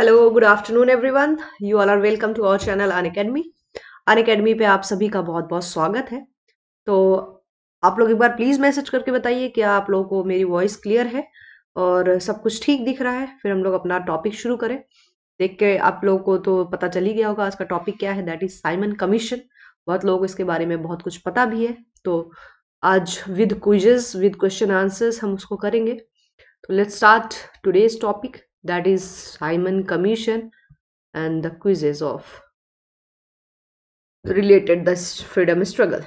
Hello good afternoon everyone you all are welcome to our channel Unacademy Unacademy पे आप सभी का बहुत बहुत स्वागत है तो आप लोग एक बार प्लीज़ मैसेज करके बताइए कि आप लोगों को मेरी वॉइस क्लियर है और सब कुछ ठीक दिख रहा है फिर हम लोग अपना टॉपिक शुरू करें देख के आप लोगों को तो पता चल ही गया होगा आज का टॉपिक क्या है दैट इज़ साइमन कमीशन बहुत लोग इसके बारे में बहुत कुछ पता भी है तो आज with quizzes with question answers हम उसको करेंगे तो let's start today's topic that is Simon Commission and the quizzes of related the freedom struggle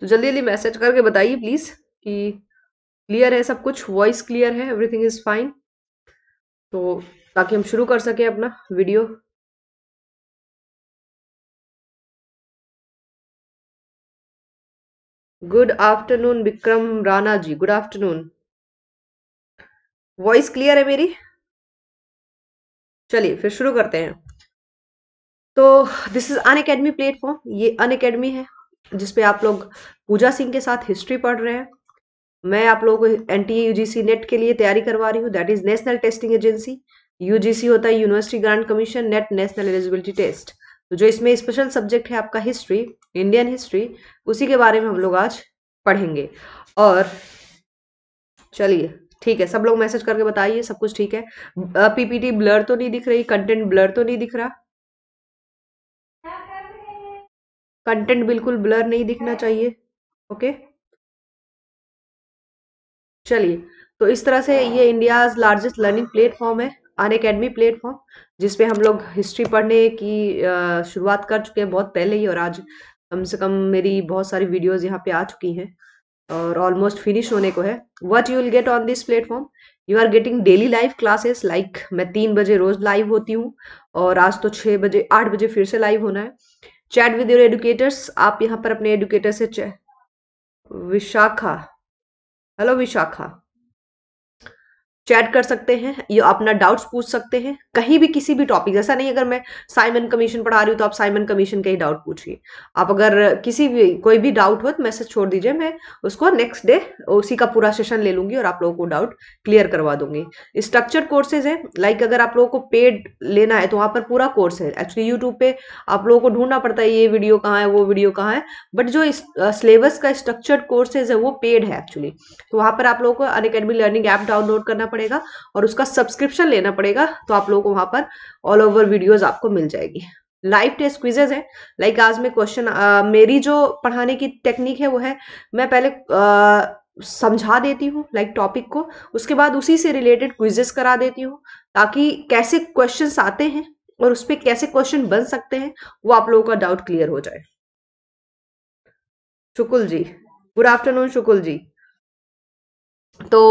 तो जल्दी जल्दी मैसेज करके बताइए प्लीज़ कि क्लियर है सब कुछ वॉइस क्लियर है एवरीथिंग इज़ फाइन तो ताकि हम शुरू कर सकें अपना video good afternoon Vikram Rana ji good afternoon voice clear है मेरी चलिए फिर शुरू करते हैं तो this is Unacademy platform ये अन अकेडमी है जिसपे आप लोग पूजा सिंह के साथ हिस्ट्री पढ़ रहे हैं मैं आप लोगों को एन टी नेट के लिए तैयारी करवा रही हूँ that is National Testing Agency UGC होता है University Grants Commission NET National Eligibility Test तो जो इसमें स्पेशल सब्जेक्ट है आपका हिस्ट्री इंडियन हिस्ट्री उसी के बारे में हम लोग आज पढ़ेंगे और चलिए ठीक है सब लोग मैसेज करके बताइए सब कुछ ठीक है पीपीटी ब्लर तो नहीं दिख रही कंटेंट ब्लर तो नहीं दिख रहा कंटेंट बिल्कुल ब्लर नहीं दिखना चाहिए ओके चलिए तो इस तरह से ये इंडिया लार्जेस्ट लर्निंग प्लेटफॉर्म है अन अकेडमी प्लेटफॉर्म जिसपे हम लोग हिस्ट्री पढ़ने की शुरुआत कर चुके हैं बहुत पहले ही और आज कम से कम मेरी बहुत सारी वीडियोस यहाँ पे आ चुकी हैं और ऑलमोस्ट फिनिश होने को है what you will get on this platform you are getting daily live classes like मैं तीन बजे रोज लाइव होती हूँ और आज तो छः बजे आठ बजे फिर से लाइव होना है चैट विद योर एडुकेटर्स आप यहाँ पर अपने एडुकेटर से विशाखा हेलो विशाखा चैट कर सकते हैं या अपना डाउट्स पूछ सकते हैं कहीं भी किसी भी टॉपिक ऐसा नहीं अगर मैं साइमन कमीशन पढ़ा रही हूँ तो आप साइमन कमीशन के ही डाउट पूछिए आप अगर किसी भी कोई भी डाउट हो तो मैसेज छोड़ दीजिए मैं उसको नेक्स्ट डे उसी का पूरा सेशन ले लूँगी और आप लोगों को डाउट क्लियर करवा दूंगी स्ट्रक्चर कोर्सेज है लाइक अगर आप लोगों को पेड लेना है तो वहाँ पर पूरा कोर्स है एक्चुअली यूट्यूब पे आप लोगों को ढूंढना पड़ता है ये वीडियो कहाँ है वो वीडियो कहाँ है बट जो सिलेबस का स्ट्रक्चर्ड कोर्सेज है वो पेड है एक्चुअली तो वहाँ पर आप लोगों को अन लर्निंग ऐप डाउनलोड करना पड़ेगा और उसका सब्सक्रिप्शन लेना पड़ेगा तो आप लोगों को वहां पर ऑल ओवर वीडियोज आपको मिल जाएगी लाइव टेस्ट क्विजेज है लाइक like आज में क्वेश्चन मेरी जो पढ़ाने की टेक्निक है वो है मैं पहले आ, समझा देती हूँ लाइक टॉपिक को उसके बाद उसी से रिलेटेड क्विजेस करा देती हूँ ताकि कैसे क्वेश्चन आते हैं और उस पर कैसे क्वेश्चन बन सकते हैं वो आप लोगों का डाउट क्लियर हो जाए शुकुल जी गुड आफ्टरनून शुकुल जी तो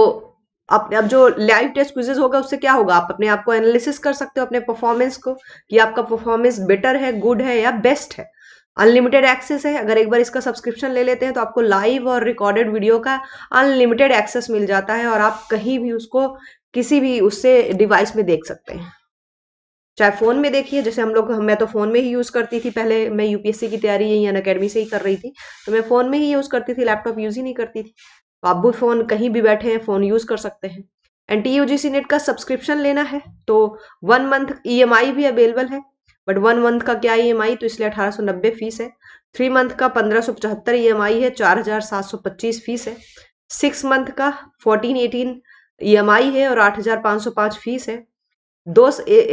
अपने अब जो लाइव टेस्ट क्विजेज होगा उससे क्या होगा आप अपने आप को एनालिसिस कर सकते हो अपने परफॉर्मेंस को कि आपका परफॉर्मेंस बेटर है गुड है या बेस्ट है अनलिमिटेड एक्सेस है अगर एक बार इसका सब्सक्रिप्शन ले लेते हैं तो आपको लाइव और रिकॉर्डेड वीडियो का अनलिमिटेड एक्सेस मिल जाता है और आप कहीं भी उसको किसी भी उससे डिवाइस में देख सकते हैं चाहे फ़ोन में देखिए जैसे हम लोग मैं तो फ़ोन में ही यूज़ करती थी पहले मैं यूपीएससी की तैयारी यही अन अकेडमी से ही कर रही थी तो मैं फ़ोन में ही यूज़ करती थी लैपटॉप यूज़ ही नहीं करती थी आप भी फ़ोन कहीं भी बैठे हैं फ़ोन यूज़ कर सकते हैं N T U G C NET का सब्सक्रिप्शन लेना है तो one month E M I भी अवेलेबल है बट वन मंथ का क्या ई एम आई तो इसलिए अठारह सौ नब्बे फीस है थ्री मंथ का पंद्रह सौ पचहत्तर ई एम आई है चार हजार सात सौ पच्चीस फीस है सिक्स मंथ का fourteen eighteen E M I है और आठ हजार पाँच सौ पाँच फीस है दो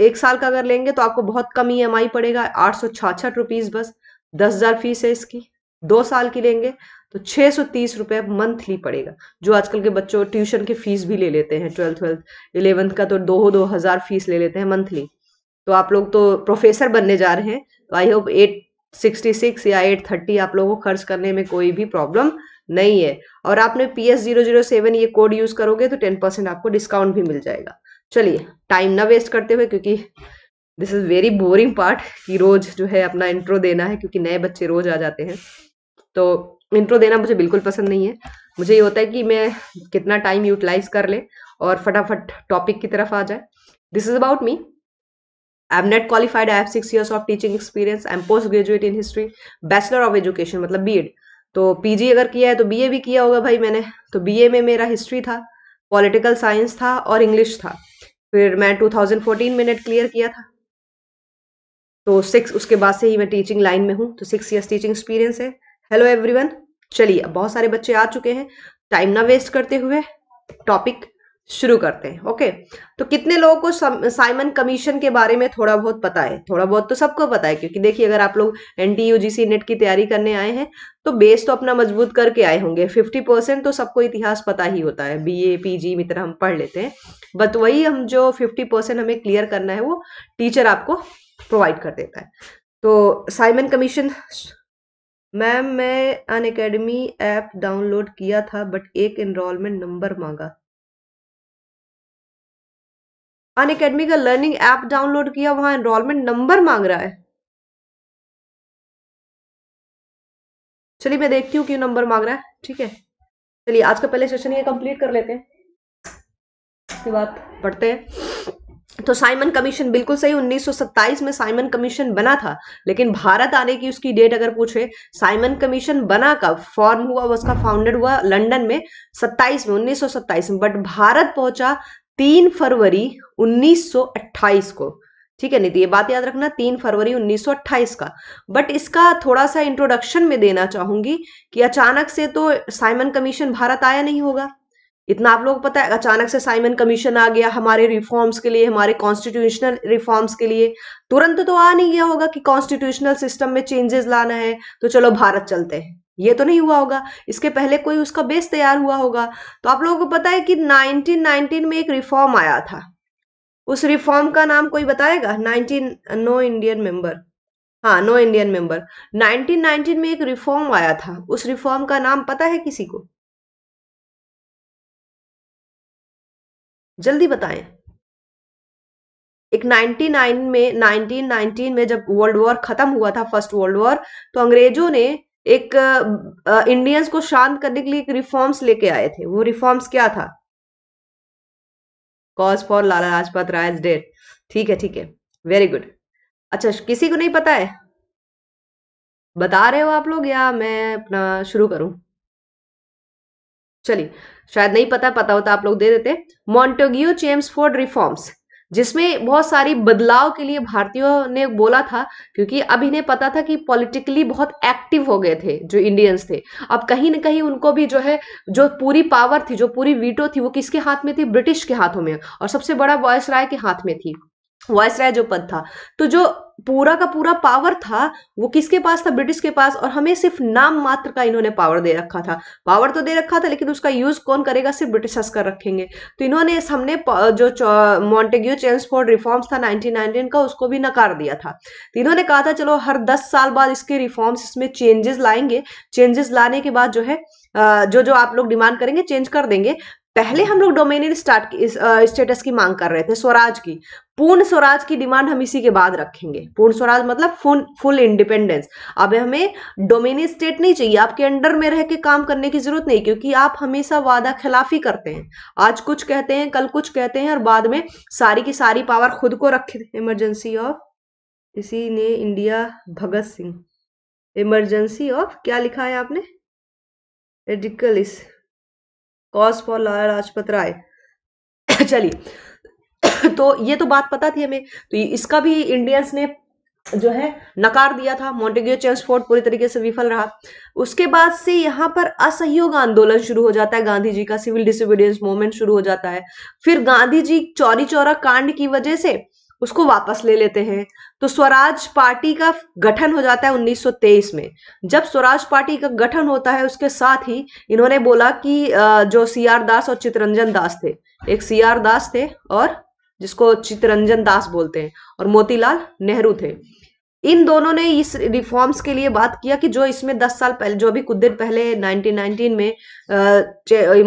एक साल का अगर लेंगे तो आपको बहुत कम ई एम आई पड़ेगा आठ सौ छाछठ रुपीज़ बस दस हजार फीस है इसकी दो साल की लेंगे तो छः सौ तीस रुपये मंथली पड़ेगा जो आजकल के बच्चों ट्यूशन की फीस भी ले लेते हैं ट्वेल्थ ट्वेल्थ इलेवंथ का तो दो दो हज़ार फीस ले लेते हैं मंथली तो आप लोग तो प्रोफेसर बनने जा रहे हैं तो I hope eight sixty six या एट थर्टी आप लोगों को खर्च करने में कोई भी प्रॉब्लम नहीं है और आपने P S zero zero seven ये कोड यूज़ करोगे तो टेन परसेंट आपको डिस्काउंट भी मिल जाएगा चलिए टाइम ना वेस्ट करते हुए क्योंकि this is very boring part कि रोज़ जो है अपना इंट्रो देना है क्योंकि नए बच्चे रोज़ आ जाते हैं तो इंट्रो देना मुझे बिल्कुल पसंद नहीं है मुझे ये होता है कि मैं कितना टाइम यूटिलाइज कर ले और फटाफट टॉपिक की तरफ आ जाए this is about me I am NET qualified I have six years of teaching experience I am post graduate in history bachelor of education मतलब बी तो जी अगर किया है तो ए भी किया होगा भाई मैंने तो बी ए में मेरा हिस्ट्री था पॉलिटिकल साइंस था और इंग्लिश था फिर मैं 2014 में नेट क्लियर किया था तो सिक्स उसके बाद से ही मैं टीचिंग लाइन में हूँ तो सिक्स ईयर्स टीचिंग एक्सपीरियंस है हेलो एवरीवन चलिए अब बहुत सारे बच्चे आ चुके हैं टाइम ना वेस्ट करते हुए टॉपिक शुरू करते हैं ओके तो कितने लोगों को साइमन कमीशन के बारे में थोड़ा बहुत पता है थोड़ा बहुत तो सबको पता है क्योंकि देखिए अगर आप लोग एन टी नेट की तैयारी करने आए हैं तो बेस तो अपना मजबूत करके आए होंगे 50 परसेंट तो सबको इतिहास पता ही होता है बी ए पी जी मित्र हम पढ़ लेते हैं बट वही हम जो फिफ्टी परसेंट हमें क्लियर करना है वो टीचर आपको प्रोवाइड कर देता है तो साइमन कमीशन मैम मैं अन अकेडमी ऐप डाउनलोड किया था बट एक इनरोलमेंट नंबर मांगा अन अकेडमी का लर्निंग ऐप डाउनलोड किया वहां इनरोलमेंट नंबर मांग रहा है चलिए मैं देखती हूँ क्यों नंबर मांग रहा है ठीक है चलिए आज का पहले सेशन ये कंप्लीट कर लेते हैं बात पढ़ते हैं तो साइमन कमीशन बिल्कुल सही 1927 में साइमन कमीशन बना था लेकिन भारत आने की उसकी डेट अगर पूछे साइमन कमीशन बना कब फॉर्म हुआ उसका फाउंडेड हुआ लंदन में 27 में 1927 में बट भारत पहुंचा 3 फरवरी 1928 को ठीक है नीति तो ये बात याद रखना तीन फरवरी 1928 का बट इसका थोड़ा सा इंट्रोडक्शन में देना चाहूंगी कि अचानक से तो साइमन कमीशन भारत आया नहीं होगा इतना आप लोग पता है अचानक से साइमन कमीशन आ गया हमारे रिफॉर्म्स के लिए हमारे कॉन्स्टिट्यूशनल रिफॉर्म्स के लिए तुरंत तो आ नहीं गया होगा कि कॉन्स्टिट्यूशनल सिस्टम में चेंजेस लाना है तो चलो भारत चलते हैं ये तो नहीं हुआ होगा इसके पहले कोई उसका बेस तैयार हुआ होगा तो आप लोगों को पता है कि 1919 में एक रिफॉर्म आया था उस रिफॉर्म का नाम कोई बताएगा 19 नो इंडियन मेंबर हाँ नो इंडियन मेंबर 1919 में एक रिफॉर्म आया था उस रिफॉर्म का नाम पता है किसी को जल्दी बताएं एक 99 में 1919 में जब वर्ल्ड वॉर खत्म हुआ था फर्स्ट वर्ल्ड वॉर तो अंग्रेजों ने एक इंडियंस को शांत करने के लिए एक रिफॉर्म्स लेके आए थे वो रिफॉर्म्स क्या था cause for Lala Lajpat Rai date ठीक है ठीक है वेरी गुड अच्छा किसी को नहीं पता है बता रहे हो आप लोग या मैं अपना शुरू करूं चलिए शायद नहीं पता पता होता आप लोग दे देते चेम्स फोर्ड रिफॉर्म्स जिसमें बहुत सारी बदलाव के लिए भारतीयों ने बोला था क्योंकि अब इन्हें पता था कि पॉलिटिकली बहुत एक्टिव हो गए थे जो इंडियंस थे अब कहीं ना कहीं उनको भी जो है जो पूरी पावर थी जो पूरी वीटो थी वो किसके हाथ में थी ब्रिटिश के हाथों में और सबसे बड़ा वॉयस राय के हाथ में थी वायसराय जो पद था तो जो पूरा का पूरा पावर था वो किसके पास था ब्रिटिश के पास और हमें सिर्फ नाम मात्र का इन्होंने पावर दे रखा था पावर तो दे रखा था लेकिन उसका यूज कौन करेगा सिर्फ ब्रिटिश कर रखेंगे तो इन्होंने हमने जो मॉन्टेग्यू चेंसफोर्ड रिफॉर्म्स था 1919 का उसको भी नकार दिया था तो इन्होंने कहा था चलो हर दस साल बाद इसके रिफॉर्म्स इसमें चेंजेस लाएंगे चेंजेस लाने के बाद जो है जो जो आप लोग डिमांड करेंगे चेंज कर देंगे पहले हम लोग डोमेनियन स्टार्ट स्टेटस की मांग कर रहे थे स्वराज की पूर्ण स्वराज की डिमांड हम इसी के बाद रखेंगे पूर्ण स्वराज मतलब फुल फुल इंडिपेंडेंस अब हमें डोमेनियन स्टेट नहीं चाहिए आपके अंडर में रह के काम करने की जरूरत नहीं क्योंकि आप हमेशा वादा खिलाफी करते हैं आज कुछ कहते हैं कल कुछ कहते हैं और बाद में सारी की सारी पावर खुद को रखे इमरजेंसी ऑफ इसी ने India Bhagat Singh emergency of क्या लिखा है आपने रेडिकल इस कॉज फॉर लाला लाजपत राय चलिए तो ये तो बात पता थी हमें तो इसका भी इंडियंस ने जो है नकार दिया था मॉन्टेग्यो चेम्सफोर्ड पूरी तरीके से विफल रहा उसके बाद से यहाँ पर असहयोग आंदोलन शुरू हो जाता है गांधी जी का सिविल डिसोबीडियंस मूवमेंट शुरू हो जाता है फिर गांधी जी चौरी चौरा कांड की वजह से उसको वापस ले लेते हैं तो स्वराज पार्टी का गठन हो जाता है 1923 में जब स्वराज पार्टी का गठन होता है उसके साथ ही इन्होंने बोला कि जो सी आर दास और चितरंजन दास थे एक सी आर दास थे और जिसको चितरंजन दास बोलते हैं और मोतीलाल नेहरू थे इन दोनों ने इस रिफॉर्म्स के लिए बात किया कि जो इसमें दस साल पहले जो अभी कुछ दिन पहले 1919 में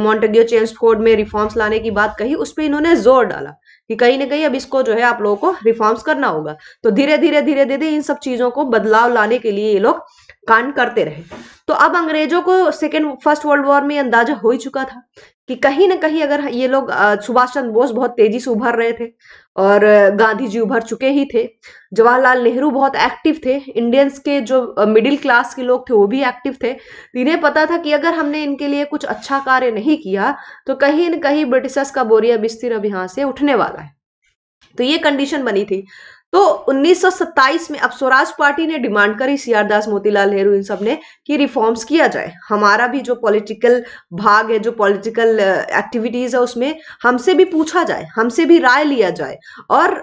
मॉन्टेग्यो चेंज फोर्ड में रिफॉर्म्स लाने की बात कही उस पर इन्होंने जोर डाला कि कहीं ना कहीं अब इसको जो है आप लोगों को रिफॉर्म्स करना होगा तो धीरे धीरे धीरे धीरे इन सब चीजों को बदलाव लाने के लिए ये लोग कांड करते रहे तो अब अंग्रेजों को सेकेंड फर्स्ट वर्ल्ड वॉर में अंदाजा हो ही चुका था कि कहीं ना कहीं अगर ये लोग सुभाष चंद्र बोस बहुत तेजी से उभर रहे थे और गांधी जी उभर चुके ही थे जवाहरलाल नेहरू बहुत एक्टिव थे इंडियंस के जो मिडिल क्लास के लोग थे वो भी एक्टिव थे इन्हें पता था कि अगर हमने इनके लिए कुछ अच्छा कार्य नहीं किया तो कहीं ना कहीं ब्रिटिशर्स का बोरिया बिस्तर अब यहाँ से उठने वाला है तो ये कंडीशन बनी थी तो 1927 में अब स्वराज पार्टी ने डिमांड करी सी आर दास मोतीलाल नेहरू इन सब ने कि रिफॉर्म्स किया जाए हमारा भी जो पॉलिटिकल भाग है जो पॉलिटिकल एक्टिविटीज है उसमें हमसे भी पूछा जाए हमसे भी राय लिया जाए और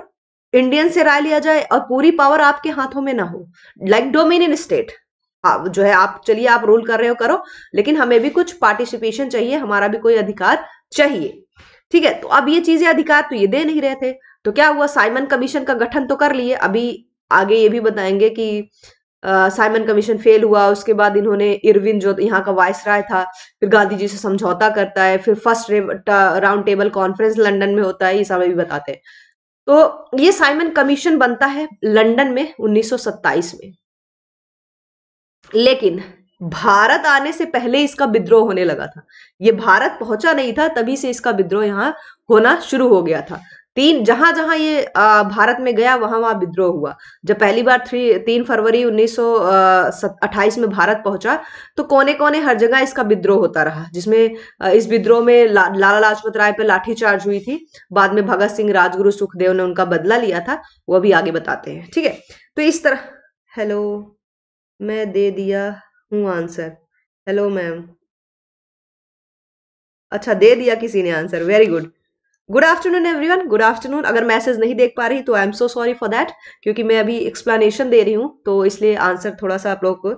इंडियन से राय लिया जाए और पूरी पावर आपके हाथों में ना हो लाइक डोमिनियन स्टेट आप जो है आप चलिए आप रूल कर रहे हो करो लेकिन हमें भी कुछ पार्टिसिपेशन चाहिए हमारा भी कोई अधिकार चाहिए ठीक है तो अब ये चीजें अधिकार तो ये दे नहीं रहे थे तो क्या हुआ साइमन कमीशन का गठन तो कर लिए अभी आगे ये भी बताएंगे कि साइमन कमीशन फेल हुआ उसके बाद इन्होंने इरविन जो यहाँ का वाइस राय था फिर गांधी जी से समझौता करता है फिर first round table conference London में होता है ये सब भी बताते हैं तो ये साइमन कमीशन बनता है लंदन में 1927 में लेकिन भारत आने से पहले इसका विद्रोह होने लगा था ये भारत पहुंचा नहीं था तभी से इसका विद्रोह यहाँ होना शुरू हो गया था तीन जहां जहां ये भारत में गया वहां वहां विद्रोह हुआ जब पहली बार थ्री तीन फरवरी उन्नीस अट्ठाईस में भारत पहुंचा तो कोने कोने हर जगह इसका विद्रोह होता रहा जिसमें इस विद्रोह में ला, लाला लाजपत राय पर लाठीचार्ज हुई थी बाद में भगत सिंह राजगुरु सुखदेव ने उनका बदला लिया था वह भी आगे बताते हैं ठीक है तो इस तरह हेलो मैं दे दिया हूँ आंसर हेलो मैम अच्छा दे दिया किसी ने answer very good good afternoon everyone good afternoon अगर मैसेज नहीं देख पा रही तो I am so sorry for that क्योंकि मैं अभी एक्सप्लेनेशन दे रही हूँ तो इसलिए आंसर थोड़ा सा आप लोग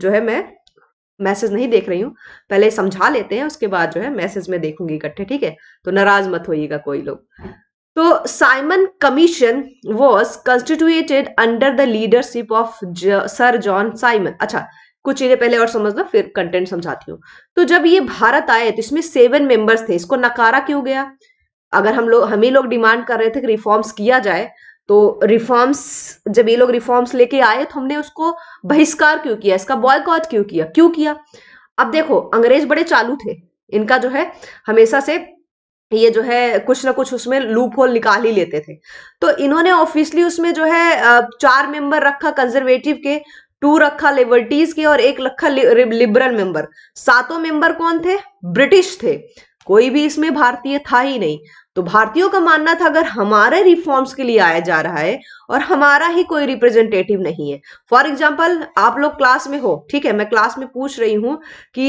जो है मैं मैसेज नहीं देख रही हूँ पहले समझा लेते हैं उसके बाद जो है मैसेज में देखूंगी इकट्ठे ठीक है तो नाराज मत होइएगा कोई लोग तो Simon commission was constituted under the leadership of sir John Simon अच्छा कुछ चीजें पहले और समझ लो फिर कंटेंट समझाती हूँ तो जब ये भारत आए तो इसमें सेवन मेंबर्स थे इसको नकारा क्यों गया अगर हम लोग हम ही लोग डिमांड कर रहे थे कि रिफॉर्म्स किया जाए तो रिफॉर्म्स जब ये लोग रिफॉर्म्स लेके आए तो हमने उसको बहिष्कार क्यों किया इसका बॉयकॉट क्यों किया क्यों किया अब देखो अंग्रेज बड़े चालू थे इनका जो है हमेशा से ये जो है कुछ ना कुछ उसमें लूप होल निकाल ही लेते थे तो इन्होंने ऑफिसली उसमें जो है चार मेंबर रखा कंजर्वेटिव के टू रखा लिबर्टीज के और एक रखा लिबरल मेंबर सातों मेंबर कौन थे ब्रिटिश थे कोई भी इसमें भारतीय था ही नहीं तो भारतीयों का मानना था अगर हमारे रिफॉर्म्स के लिए आया जा रहा है और हमारा ही कोई रिप्रेजेंटेटिव नहीं है फॉर एग्जाम्पल आप लोग क्लास में हो ठीक है मैं क्लास में पूछ रही हूँ कि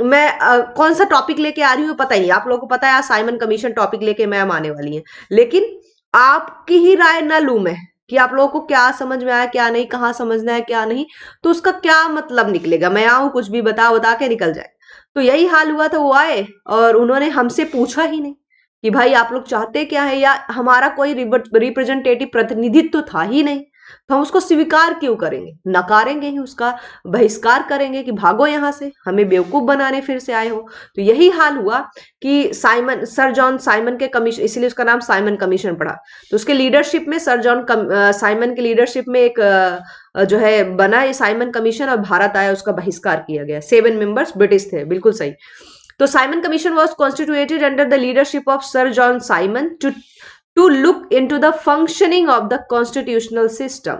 मैं आ, कौन सा टॉपिक लेके आ रही हूँ पता ही आप लोगों को पता है साइमन कमीशन टॉपिक लेके मैं आने वाली है लेकिन आपकी ही राय ना लू मैं कि आप लोगों को क्या समझ में आया क्या नहीं कहाँ समझना है क्या नहीं तो उसका क्या मतलब निकलेगा मैं आऊँ कुछ भी बता बता के निकल जाए तो यही हाल हुआ था वो आए और उन्होंने हमसे पूछा ही नहीं कि भाई आप लोग चाहते क्या है या हमारा कोई रिप्रेजेंटेटिव प्रतिनिधित्व तो था ही नहीं तो हम उसको स्वीकार क्यों करेंगे नकारेंगे ही उसका बहिष्कार करेंगे कि भागो यहां से हमें बेवकूफ़ बनाने फिर से आए हो तो यही हाल हुआ कि साइमन सर जॉन साइमन के कमीशन इसीलिए उसका नाम साइमन कमीशन पड़ा तो उसके लीडरशिप में सर जॉन साइमन के लीडरशिप में एक जो है बना ये साइमन कमीशन और भारत आया उसका बहिष्कार किया गया सेवन मेंबर्स ब्रिटिश थे बिल्कुल सही तो Simon commission was constituted under the leadership of sir John Simon to to look into the functioning of the constitutional system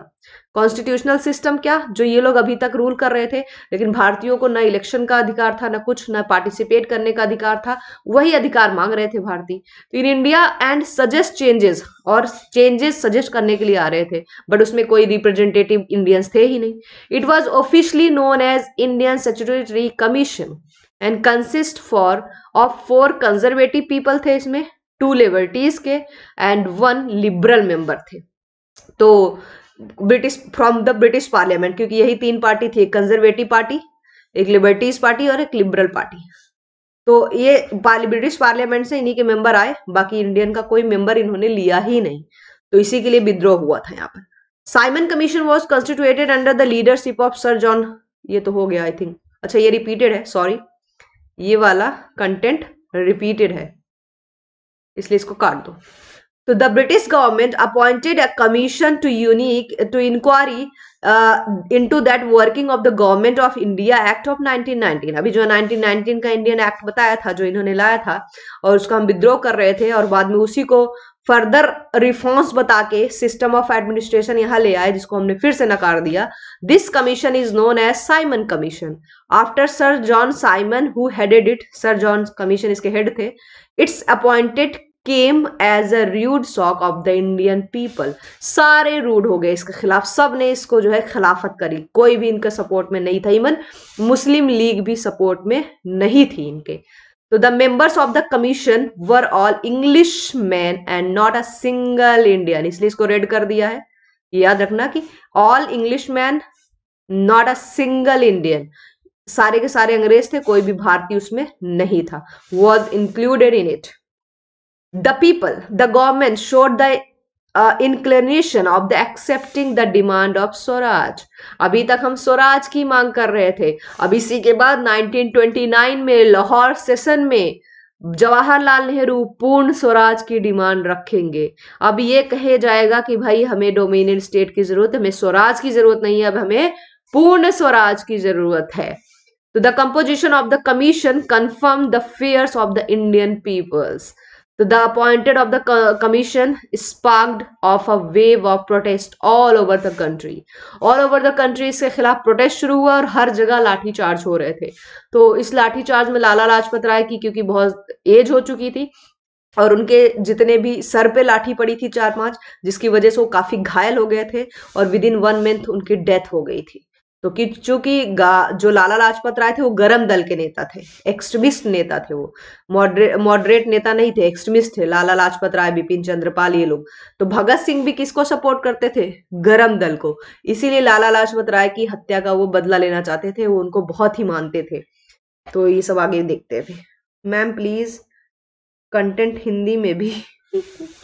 constitutional system क्या जो ये लोग अभी तक रूल कर रहे थे लेकिन भारतीयों को न इलेक्शन का अधिकार था न कुछ न पार्टिसिपेट करने का अधिकार था वही अधिकार मांग रहे थे भारतीय in India and suggest changes और चेंजेस सजेस्ट करने के लिए आ रहे थे बट उसमें कोई रिप्रेजेंटेटिव इंडियंस थे ही नहीं it was officially known as Indian statutory commission and consist for of four conservative people थे इसमें टू लिबर्टीज के एंड वन लिबरल मेंबर थे तो British from the British parliament क्योंकि यही तीन पार्टी थी एक कंजर्वेटिव पार्टी एक लिबर्टीज पार्टी और एक लिबरल पार्टी तो ये ब्रिटिश पार्लियामेंट से इन्हीं के मेंबर आए बाकी इंडियन का कोई मेंबर इन्होंने लिया ही नहीं तो इसी के लिए विद्रोह हुआ था यहाँ पर Simon commission was constituted under the leadership of sir John ये तो हो गया आई थिंक अच्छा ये रिपीटेड है सॉरी ये वाला कंटेंट रिपीटेड है इसलिए इसको काट दो तो the British government appointed a commission to unique to inquiry into that working of the government of India act of 1919 अभी जो 1919 का इंडियन एक्ट बताया था जो इन्होंने लाया था और उसका हम विद्रोह कर रहे थे और बाद में उसी को फर्दर रिफॉर्म्स बता के सिस्टम ऑफ एडमिनिस्ट्रेशन यहाँ ले आए जिसको हमने फिर से नकार दिया this commission is known as Simon commission after sir John Simon who headed it sir John commission इसके हेड थे it's appointed came as a rude shock of the Indian people सारे रूड हो गए इसके खिलाफ सब ने इसको जो है खिलाफत करी कोई भी इनका सपोर्ट में नहीं था इवन मुस्लिम लीग भी सपोर्ट में नहीं थी इनके the members of the commission were all English man and not a single Indian इसलिए इसको रेड कर दिया है याद रखना कि all English man not a single Indian सारे के सारे अंग्रेज थे कोई भी भारतीय उसमें नहीं था was included in it the people the government showed the uh, inclination of the accepting the demand of Swaraj अभी तक हम स्वराज की मांग कर रहे थे अब इसी के बाद 1929 में लाहौर सेशन में जवाहरलाल नेहरू पूर्ण स्वराज की डिमांड रखेंगे अब ये कहे जाएगा कि भाई हमें डोमिनियन स्टेट की जरूरत है हमें स्वराज की जरूरत नहीं है अब हमें पूर्ण स्वराज की जरूरत है तो the composition of the commission confirm the fears of the Indian peoples the appointed of the commission sparked off a wave of protest all over the country. All over the country इसके खिलाफ protest शुरू हुआ और हर जगह लाठी charge हो रहे थे तो इस लाठी चार्ज में लाला लाजपत राय की क्योंकि बहुत एज हो चुकी थी और उनके जितने भी सर पे लाठी पड़ी थी चार पांच जिसकी वजह से वो काफी घायल हो गए थे और विद इन वन मंथ उनकी डेथ हो गई थी तो कि चूंकि जो लाला लाजपत राय थे वो गरम दल के नेता थे एक्सट्रीमिस्ट नेता थे वो मॉडरेट मॉडरेट नेता नहीं थे एक्सट्रीमिस्ट थे लाला लाजपत राय बिपिन चंद्रपाल ये लोग तो भगत सिंह भी किसको सपोर्ट करते थे गरम दल को इसीलिए लाला लाजपत राय की हत्या का वो बदला लेना चाहते थे वो उनको बहुत ही मानते थे तो ये सब आगे देखते थे मैम प्लीज कंटेंट हिंदी में भी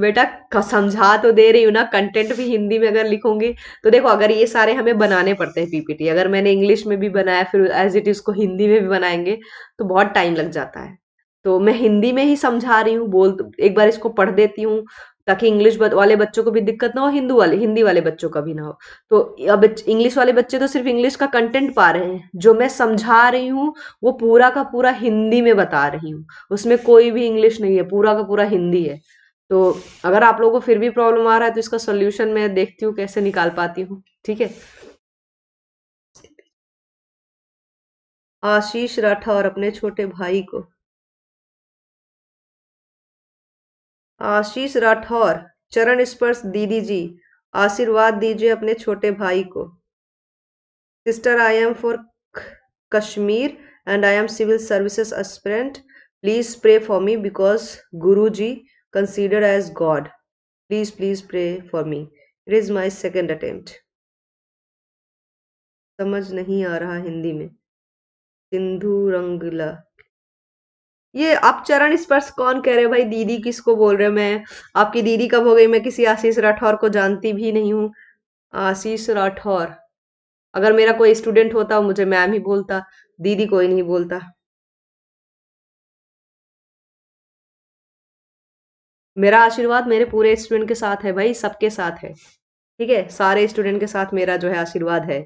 बेटा समझा तो दे रही हूँ ना कंटेंट भी हिंदी में अगर लिखूंगी तो देखो अगर ये सारे हमें बनाने पड़ते हैं पीपीटी अगर मैंने इंग्लिश में भी बनाया फिर एज इट इज को हिंदी में भी बनाएंगे तो बहुत टाइम लग जाता है तो मैं हिंदी में ही समझा रही हूँ बोल एक बार इसको पढ़ देती हूँ ताकि इंग्लिश वाले बच्चों को भी दिक्कत ना हो हिंदू वाले हिंदी वाले बच्चों का भी ना हो तो अब इंग्लिश वाले बच्चे तो सिर्फ इंग्लिश का कंटेंट पा रहे हैं जो मैं समझा रही हूँ वो पूरा का पूरा हिंदी में बता रही हूँ उसमें कोई भी इंग्लिश नहीं है पूरा का पूरा हिंदी है तो अगर आप लोगों को फिर भी प्रॉब्लम आ रहा है तो इसका सोल्यूशन मैं देखती हूँ कैसे निकाल पाती हूँ ठीक है आशीष राठा और अपने छोटे भाई को आशीष राठौर चरण स्पर्श दीदी जी आशीर्वाद दीजिए अपने छोटे भाई को sister I am for Kashmir and I am civil services aspirant please pray for me because guru ji considered as God. Please, please pray for me. It is my second attempt. समझ नहीं आ रहा हिंदी में सिंधु रंगला ये आप चरण स्पर्श कौन कह रहे भाई दीदी किसको बोल रहे मैं आपकी दीदी कब हो गई मैं किसी आशीष राठौर को जानती भी नहीं हूँ आशीष राठौर अगर मेरा कोई स्टूडेंट होता मुझे मैम ही बोलता दीदी कोई नहीं बोलता मेरा आशीर्वाद मेरे पूरे स्टूडेंट के साथ है भाई सबके साथ है ठीक है सारे स्टूडेंट के साथ मेरा जो है आशीर्वाद है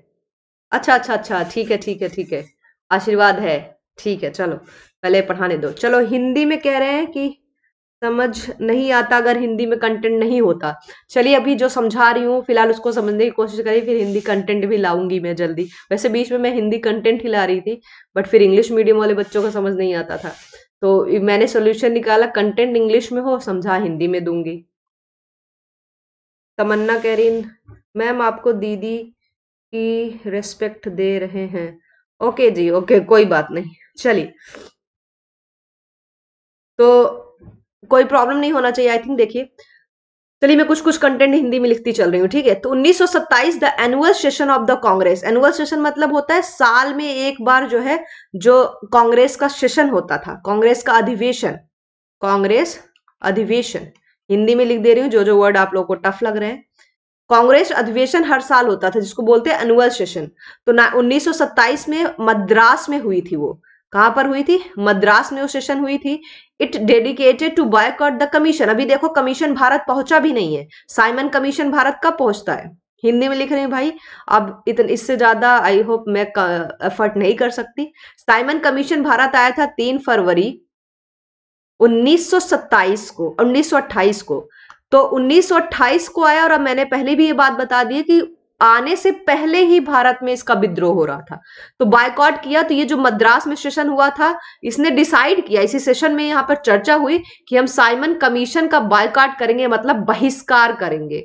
अच्छा अच्छा अच्छा ठीक है ठीक है ठीक है आशीर्वाद है ठीक है चलो पहले पढ़ाने दो चलो हिंदी में कह रहे हैं कि समझ नहीं आता अगर हिंदी में कंटेंट नहीं होता चलिए अभी जो समझा रही हूँ फिलहाल उसको समझने की कोशिश करी फिर हिंदी कंटेंट भी लाऊंगी मैं जल्दी वैसे बीच में मैं हिंदी कंटेंट ही ला रही थी बट फिर इंग्लिश मीडियम वाले बच्चों को समझ नहीं आता था तो मैंने सोल्यूशन निकाला कंटेंट इंग्लिश में हो समझा हिंदी में दूंगी तमन्ना कह रही मैम आपको दीदी की रेस्पेक्ट दे रहे हैं ओके जी ओके कोई बात नहीं चलिए तो कोई प्रॉब्लम नहीं होना चाहिए आई थिंक देखिए चलिए मैं कुछ कुछ कंटेंट हिंदी में लिखती चल रही हूँ ठीक है तो 1927 the annual session of the Congress annual session मतलब होता है साल में एक बार जो है जो कांग्रेस का सेशन होता था कांग्रेस का अधिवेशन कांग्रेस अधिवेशन हिंदी में लिख दे रही हूँ जो जो वर्ड आप लोगों को टफ लग रहे हैं कांग्रेस अधिवेशन हर साल होता था जिसको बोलते हैं एनुअल सेशन तो ना उन्नीस में मद्रास में हुई थी वो कहां पर हुई थी मद्रास में वो सेशन हुई थी it dedicated to boycott the commission अभी देखो कमीशन भारत पहुंचा भी नहीं है साइमन कमीशन भारत कब पहुंचता है हिंदी में लिख रहे हैं भाई अब इतने इससे ज्यादा आई होप मैं एफर्ट नहीं कर सकती साइमन कमीशन भारत आया था तीन फरवरी 1927 को 1928 को तो 1928 को आया और अब मैंने पहले भी ये बात बता दी कि आने से पहले ही भारत में इसका विद्रोह हो रहा था तो बायकॉट किया तो ये जो मद्रास में सेशन हुआ था इसने डिसाइड किया इसी सेशन में यहाँ पर चर्चा हुई कि हम साइमन कमीशन का बायकॉट करेंगे मतलब बहिष्कार करेंगे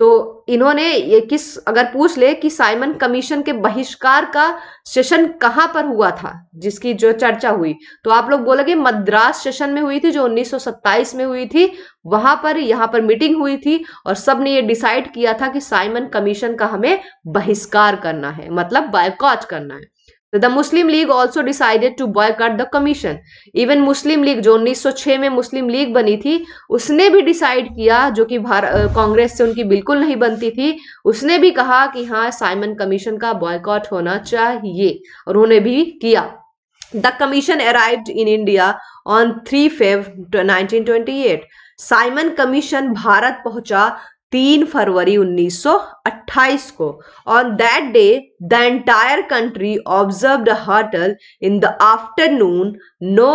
तो इन्होंने ये किस अगर पूछ ले कि साइमन कमीशन के बहिष्कार का सेशन कहाँ पर हुआ था जिसकी जो चर्चा हुई तो आप लोग बोलोगे मद्रास सेशन में हुई थी जो 1927 में हुई थी वहां पर यहाँ पर मीटिंग हुई थी और सब ने ये डिसाइड किया था कि साइमन कमीशन का हमें बहिष्कार करना है मतलब बायकॉच करना है The Muslim League also decided to boycott the commission even Muslim League जो 1906 में मुस्लिम लीग बनी थी उसने भी डिसाइड किया जो कि कांग्रेस से उनकी बिल्कुल नहीं बनती थी उसने भी कहा कि हाँ साइमन कमीशन का बॉयकॉट होना चाहिए और उन्होंने भी किया the commission arrive in India on three Feb nineteen twenty eight Simon commission भारत पहुंचा तीन फरवरी 1928 on that day the entire country observed a hurtle in the afternoon no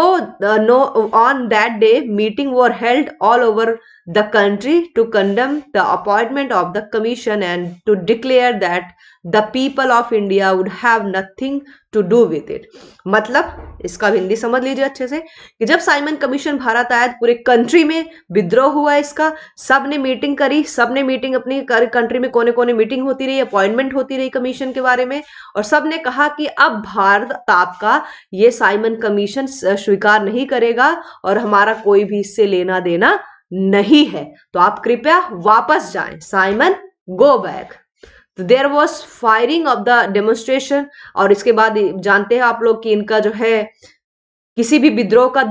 uh, no on that day meetings were held all over the country to condemn the appointment of the commission and to declare that the people of India would have nothing to do with it मतलब इसका हिंदी समझ लीजिए अच्छे से कि जब Simon commission Bharat आया पूरे कंट्री में विद्रोह हुआ इसका सब ने मीटिंग करी सब ने मीटिंग अपनी कंट्री में कोने कोने मीटिंग होती रही अपॉइंटमेंट होती रही कमीशन के बारे में और सब ने कहा कि अब भारत आपका ये साइमन कमीशन स्वीकार नहीं करेगा और हमारा कोई भी इससे लेना देना नहीं है तो आप कृपया वापस जाए साइमन गो बैक तो there was firing of the demonstration और इसके बाद जानते हैं आप लोग कि इनका जो है किसी भी विद्रोह का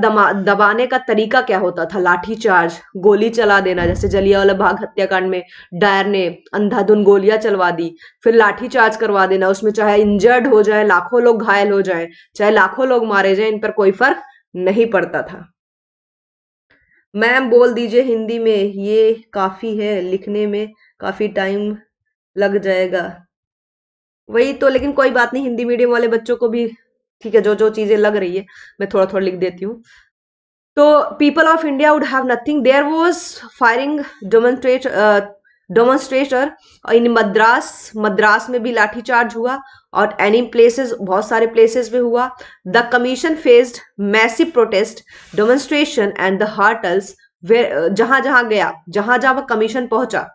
दबाने का तरीका क्या होता था लाठी चार्ज गोली चला देना जैसे जलिया वाला भाग हत्याकांड में डायर ने अंधाधुन गोलियां चलवा दी फिर लाठी चार्ज करवा देना उसमें चाहे इंजर्ड हो जाए लाखों लोग घायल हो जाए चाहे लाखों लोग मारे जाए इन पर कोई फर्क नहीं पड़ता था मैम बोल दीजिए हिंदी में ये काफी है लिखने में काफी टाइम लग जाएगा वही तो लेकिन कोई बात नहीं हिंदी मीडियम वाले बच्चों को भी ठीक है जो जो चीजें लग रही है मैं थोड़ा थोड़ा लिख देती हूँ तो people of India would have nothing there was firing demonstrate demonstrator in Madras Madras में भी लाठीचार्ज हुआ और एनी प्लेसेस बहुत सारे प्लेसेस में हुआ the commission faced massive protest demonstration and the hartals जहां जहां गया जहां जहां वह कमीशन पहुंचा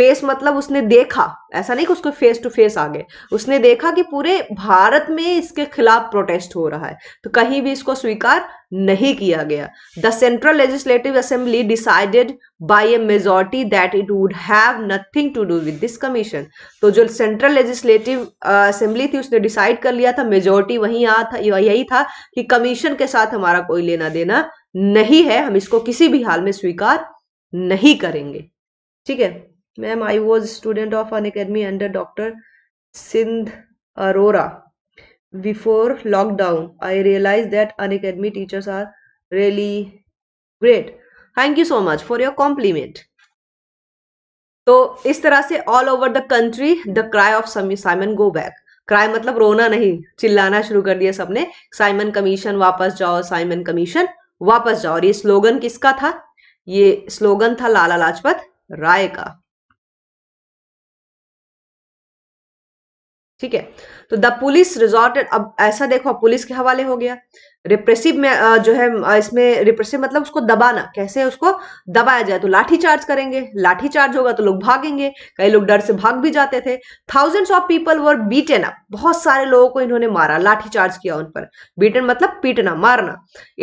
फेस मतलब उसने देखा ऐसा नहीं कि उसको फेस टू फेस आ गए उसने देखा कि पूरे भारत में इसके खिलाफ प्रोटेस्ट हो रहा है तो कहीं भी इसको स्वीकार नहीं किया गया the central legislative assembly decided by a majority that it would have nothing to do with this commission तो जो सेंट्रल लेजिस्लेटिव असेंबली थी उसने डिसाइड कर लिया था मेजोरिटी वही आ था यही था कि कमीशन के साथ हमारा कोई लेना देना नहीं है हम इसको किसी भी हाल में स्वीकार नहीं करेंगे ठीक है ma'am I was student of Unacademy under doctor Sindh Arora lockdown I realise that Unacademy teachers are really great thank you so much for your compliment तो इस तरह से all over the country the cry of Simon go back cry मतलब रोना नहीं चिल्लाना शुरू कर दिया सबने साइमन कमीशन वापस जाओ साइमन कमीशन वापस जाओ और ये स्लोगन किसका था ये स्लोगन था लाला लाजपत राय का ठीक है तो द पुलिस रिजॉर्टेड अब ऐसा देखो पुलिस के हवाले हो गया रिप्रेसिव में जो है इसमें रिप्रेसिव मतलब उसको दबाना कैसे उसको दबाया जाए तो लाठी चार्ज करेंगे लाठी चार्ज होगा तो लोग भागेंगे कई लोग डर से भाग भी जाते थे thousands of people were beaten up बहुत सारे लोगों को इन्होंने मारा लाठी चार्ज किया उन पर बीटन मतलब पीटना मारना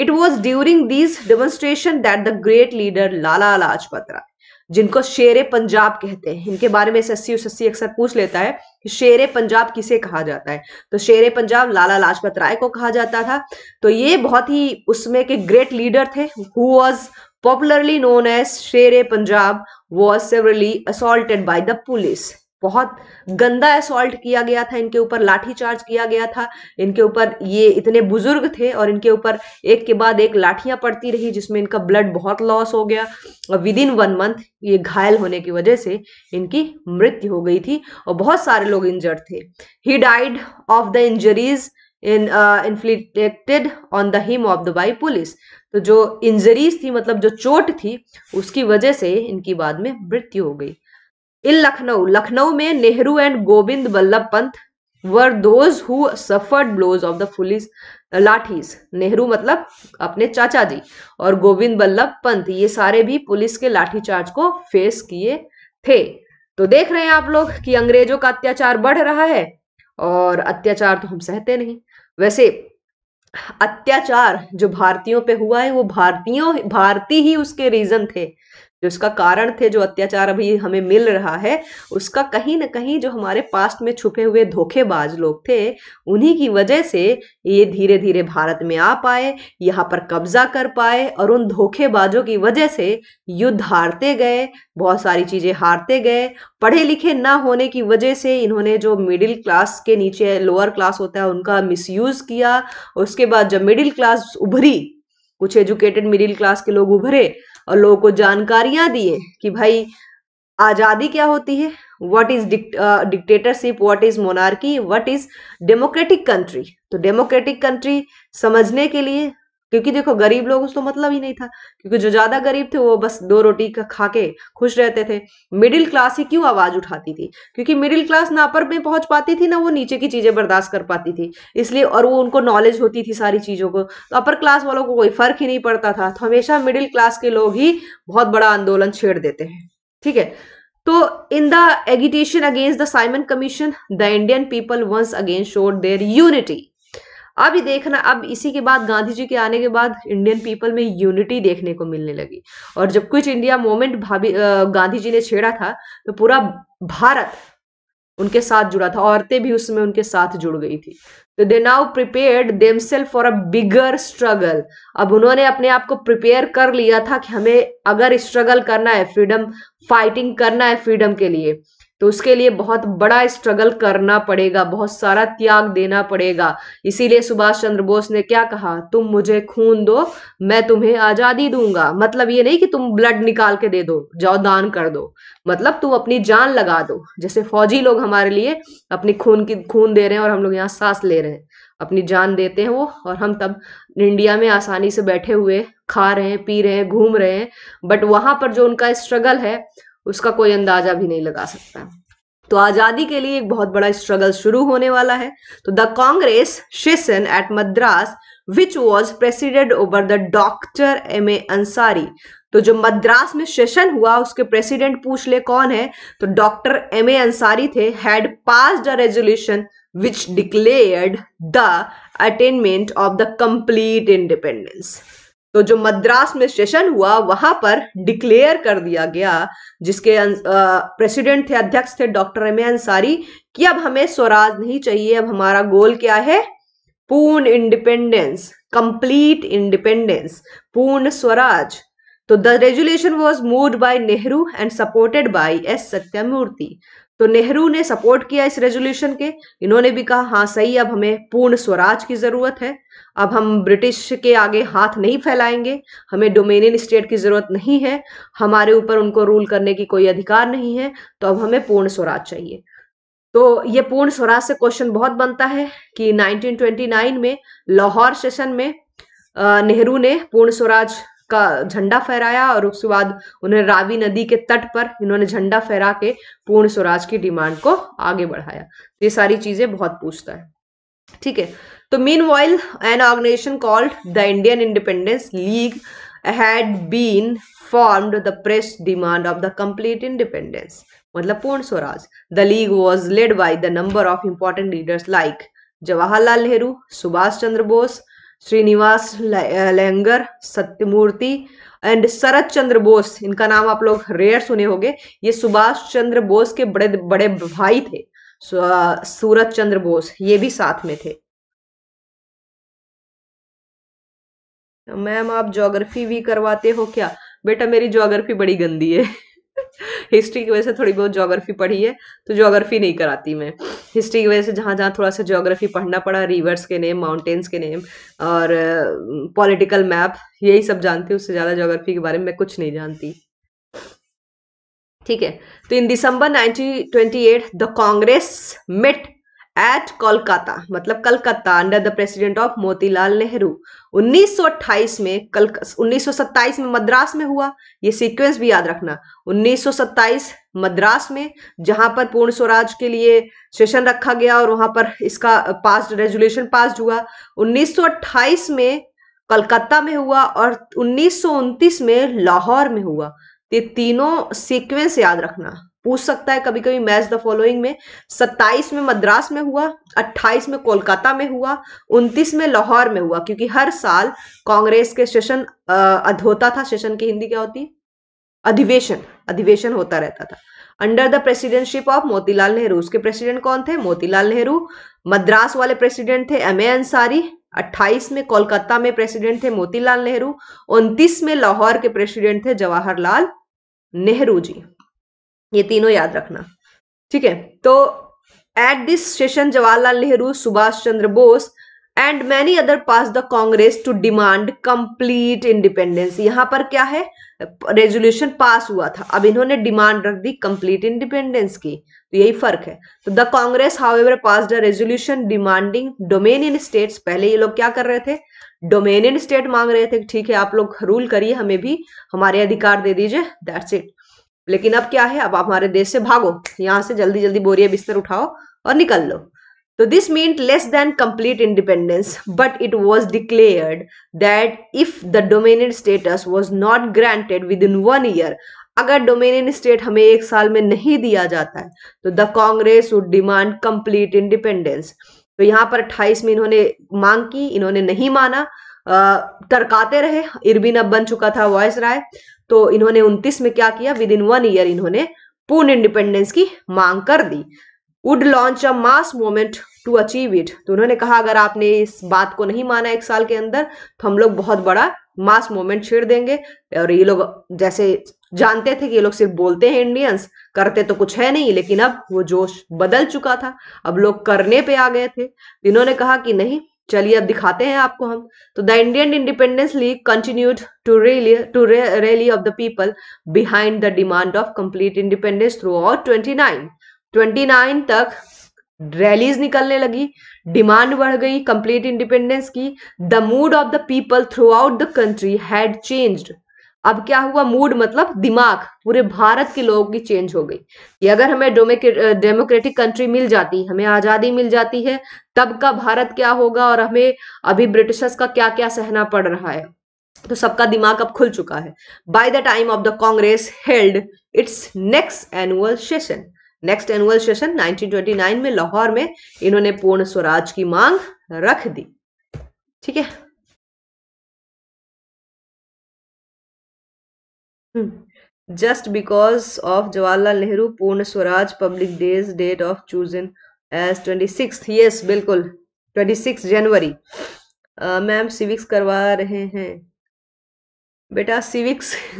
it was during these demonstration that the great leader Lala Lajpat Rai जिनको शेर पंजाब कहते हैं इनके बारे में एस एस सी अक्सर पूछ लेता है कि शेर पंजाब किसे कहा जाता है तो शेर पंजाब लाला लाजपत राय को कहा जाता था तो ये बहुत ही उसमें के ग्रेट लीडर थे who was popularly known as Sher Punjab was severely assaulted by the police बहुत गंदा असॉल्ट किया गया था इनके ऊपर लाठी चार्ज किया गया था इनके ऊपर ये इतने बुजुर्ग थे और इनके ऊपर एक के बाद एक लाठियां पड़ती रही जिसमें इनका ब्लड बहुत लॉस हो गया और विद इन वन मंथ ये घायल होने की वजह से इनकी मृत्यु हो गई थी और बहुत सारे लोग इंजर्ड थे he died of the injuries in inflicted on the him of the by police तो जो इंजरीज थी मतलब जो चोट थी उसकी वजह से इनकी बाद में मृत्यु हो गई इन लखनऊ लखनऊ में Nehru and Govind Vallabh Pant were those who suffered blows of the police lathis Nehru मतलब अपने चाचा जी और गोविंद वल्लभ पंत ये सारे भी पुलिस के लाठी चार्ज को फेस किए थे तो देख रहे हैं आप लोग कि अंग्रेजों का अत्याचार बढ़ रहा है और अत्याचार तो हम सहते नहीं वैसे अत्याचार जो भारतीयों पे हुआ है वो भारतीयों भारती ही उसके रीजन थे जो इसका कारण थे जो अत्याचार अभी हमें मिल रहा है उसका कहीं ना कहीं जो हमारे पास्ट में छुपे हुए धोखेबाज लोग थे उन्हीं की वजह से ये धीरे धीरे भारत में आ पाए यहाँ पर कब्जा कर पाए और उन धोखेबाजों की वजह से युद्ध हारते गए बहुत सारी चीज़ें हारते गए पढ़े लिखे ना होने की वजह से इन्होंने जो मिडिल क्लास के नीचे लोअर क्लास होता है उनका मिसयूज़ किया उसके बाद जब मिडिल क्लास उभरी कुछ एजुकेटेड मिडिल क्लास के लोग उभरे और लोगों को जानकारियां दिए कि भाई आज़ादी क्या होती है what is dictatorship what is monarchy what is democratic country तो डेमोक्रेटिक कंट्री समझने के लिए क्योंकि देखो गरीब लोग उसको तो मतलब ही नहीं था क्योंकि जो ज्यादा गरीब थे वो बस दो रोटी का खा के खुश रहते थे मिडिल क्लास ही क्यों आवाज उठाती थी क्योंकि मिडिल क्लास ना अपर में पहुंच पाती थी ना वो नीचे की चीजें बर्दाश्त कर पाती थी इसलिए और वो उनको नॉलेज होती थी सारी चीजों को तो अपर क्लास वालों को कोई फर्क ही नहीं पड़ता था तो हमेशा मिडिल क्लास के लोग ही बहुत बड़ा आंदोलन छेड़ देते हैं ठीक है तो in the agitation against the Simon commission the Indian people once again showed their unity अब ये देखना अब इसी के बाद गांधी जी के आने के बाद इंडियन पीपल में यूनिटी देखने को मिलने लगी और जब कुछ इंडिया मोमेंट भाभी गांधी जी ने छेड़ा था तो पूरा भारत उनके साथ जुड़ा था औरतें भी उसमें उनके साथ जुड़ गई थी तो they now prepared themselves for a bigger struggle अब उन्होंने अपने आप को प्रिपेयर कर लिया था कि हमें अगर स्ट्रगल करना है फ्रीडम फाइटिंग करना है फ्रीडम के लिए तो उसके लिए बहुत बड़ा स्ट्रगल करना पड़ेगा बहुत सारा त्याग देना पड़ेगा इसीलिए सुभाष चंद्र बोस ने क्या कहा तुम मुझे खून दो मैं तुम्हें आज़ादी दूंगा मतलब ये नहीं कि तुम ब्लड निकाल के दे दो जाओ दान कर दो मतलब तुम अपनी जान लगा दो जैसे फौजी लोग हमारे लिए अपनी खून की खून दे रहे हैं और हम लोग यहाँ सांस ले रहे हैं अपनी जान देते हैं वो और हम तब इंडिया में आसानी से बैठे हुए खा रहे हैं पी रहे हैं घूम रहे हैं बट वहां पर जो उनका स्ट्रगल है उसका कोई अंदाजा भी नहीं लगा सकता तो आजादी के लिए एक बहुत बड़ा स्ट्रगल शुरू होने वाला है तो the Congress session at Madras which was presided over the doctor M A Ansari तो जो मद्रास में सेशन हुआ उसके प्रेसिडेंट पूछ ले कौन है तो डॉक्टर एम ए अंसारी थे had pass the resolution which declared the attainment of the complete independence तो जो मद्रास में सेशन हुआ वहां पर डिक्लेयर कर दिया गया जिसके प्रेसिडेंट अं, थे अध्यक्ष थे डॉक्टर एम ए अंसारी कि अब हमें स्वराज नहीं चाहिए अब हमारा गोल क्या है पूर्ण independence complete independence Purna Swaraj तो the resolution was move by Nehru and supported by S Satyamurti तो नेहरू ने सपोर्ट किया इस रेजुल्यूशन के इन्होंने भी कहा हाँ सही अब हमें पूर्ण स्वराज की जरूरत है अब हम ब्रिटिश के आगे हाथ नहीं फैलाएंगे हमें डोमेनियन स्टेट की ज़रूरत नहीं है हमारे ऊपर उनको रूल करने की कोई अधिकार नहीं है तो अब हमें पूर्ण स्वराज चाहिए तो ये पूर्ण स्वराज से क्वेश्चन बहुत बनता है कि 1929 में लाहौर सेशन में नेहरू ने पूर्ण स्वराज का झंडा फहराया और उसके बाद उन्हें रावी नदी के तट पर इन्होंने झंडा फहरा के पूर्ण स्वराज की डिमांड को आगे बढ़ाया ये सारी चीजें बहुत पूछता है ठीक है तो meanwhile an organisation called the Indian independence league had been formed the press demand of the complete independence मतलब Purna Swaraj the league was led by the number of important leaders like Jawaharlal Nehru Subhash Chandra Bose Srinivas Iyengar Satyamurti and Sharat Chandra Bose इनका नाम आप लोग rare सुने होंगे ये सुभाष चंद्र बोस के बड़े बड़े भाई थे सूरज चंद्र बोस ये भी साथ में थे मैम आप जोग्राफी भी करवाते हो क्या बेटा मेरी जोग्राफी बड़ी गंदी है हिस्ट्री की वजह से थोड़ी बहुत जोग्राफी पढ़ी है तो ज्योग्राफी नहीं कराती मैं हिस्ट्री की वजह से जहाँ जहाँ थोड़ा सा ज्योग्राफी पढ़ना पड़ा रिवर्स के नेम माउंटेन्स के नेम और पॉलिटिकल मैप यही सब जानती हूँ उससे ज़्यादा जोग्राफी के बारे में कुछ नहीं जानती ठीक है तो in December 1928 the Congress met at Kolkata मतलब Calcutta under the president of Motilal Nehru 1928 में कल 1927 में मद्रास में हुआ ये सीक्वेंस भी याद रखना 1927 मद्रास में जहां पर पूर्ण स्वराज के लिए सेशन रखा गया और वहां पर इसका पास रेजुलेशन पास हुआ 1928 में कलकत्ता में हुआ और उन्नीस में लाहौर में हुआ ये तीनों सीक्वेंस याद रखना पूछ सकता है कभी कभी मैच द फॉलोइंग में 27 में मद्रास में हुआ 28 में कोलकाता में हुआ 29 में लाहौर में हुआ क्योंकि हर साल कांग्रेस के सेशन अधोता था सेशन की हिंदी क्या होती है अधिवेशन अधिवेशन होता रहता था under the presidentship of Motilal Nehru उसके प्रेसिडेंट कौन थे मोतीलाल नेहरू मद्रास वाले प्रेसिडेंट थे एम ए अंसारी 28 में कोलकाता में प्रेसिडेंट थे मोतीलाल नेहरू 29 में लाहौर के प्रेसिडेंट थे जवाहरलाल नेहरू जी ये तीनों याद रखना ठीक है तो at this session Jawaharlal Nehru Subhash Chandra Bose and many other pass the Congress to demand complete independence यहां पर क्या है रेजोल्यूशन पास हुआ था अब इन्होंने डिमांड रख दी कंप्लीट इंडिपेंडेंस की तो यही फर्क है तो the Congress however pass the resolution demanding dominion status पहले ये लोग क्या कर रहे थे डोमेन इन स्टेट मांग रहे थे ठीक है आप लोग रूल करिए हमें भी हमारे अधिकार दे दीजिए दैट्स इट लेकिन अब क्या है अब आप हमारे देश से भागो यहां से जल्दी जल्दी बोरिया बिस्तर उठाओ और निकल लो तो this less than complete independence but it was was that if the the status was not granted within one year अगर डोमिनियन स्टेट हमें एक साल में नहीं दिया जाता है तो the Congress would demand complete independence तो यहाँ पर 28 में इन्होंने मांग की इन्होंने नहीं माना तरकाते रहे इरबिन अब बन चुका था वॉयस राय तो इन्होंने उनतीस में क्या किया विद इन वन ईयर इन्होंने पूर्ण इंडिपेंडेंस की मांग कर दी would launch a mass movement to achieve it तो उन्होंने कहा अगर आपने इस बात को नहीं माना एक साल के अंदर तो हम लोग बहुत बड़ा मास मोमेंट छेड़ देंगे और ये लोग जैसे जानते थे कि ये लोग सिर्फ बोलते हैं इंडियंस करते तो कुछ है नहीं लेकिन अब वो जोश बदल चुका था अब लोग करने पे आ गए थे इन्होंने कहा कि नहीं चलिए अब दिखाते हैं आपको हम तो the Indian independence League continued to rally to rally of the people behind the demand of complete independence throughout twenty nine twenty nine तक रैलीज निकलने लगी डिमांड बढ़ गई कंप्लीट इंडिपेंडेंस की the mood of the people throughout the country had changed अब क्या हुआ mood मतलब दिमाग पूरे भारत के लोगों की चेंज हो गई कि अगर हमें डेमोक्रेटिक कंट्री मिल जाती हमें आज़ादी मिल जाती है तब का भारत क्या होगा और हमें अभी ब्रिटिशर्स का क्या क्या सहना पड़ रहा है तो सबका दिमाग अब खुल चुका है by the time of the Congress held its next annual session next annual session 1929 में लाहौर में इन्होंने पूर्ण स्वराज की मांग रख दी ठीक है Hmm. Just because Nehru Purna Swaraj public Swaraj Public Day's date of as twenty six yes बिल्कुल सिक्स जनवरी मैम सिविक्स करवा रहे हैं बेटा सिविक्स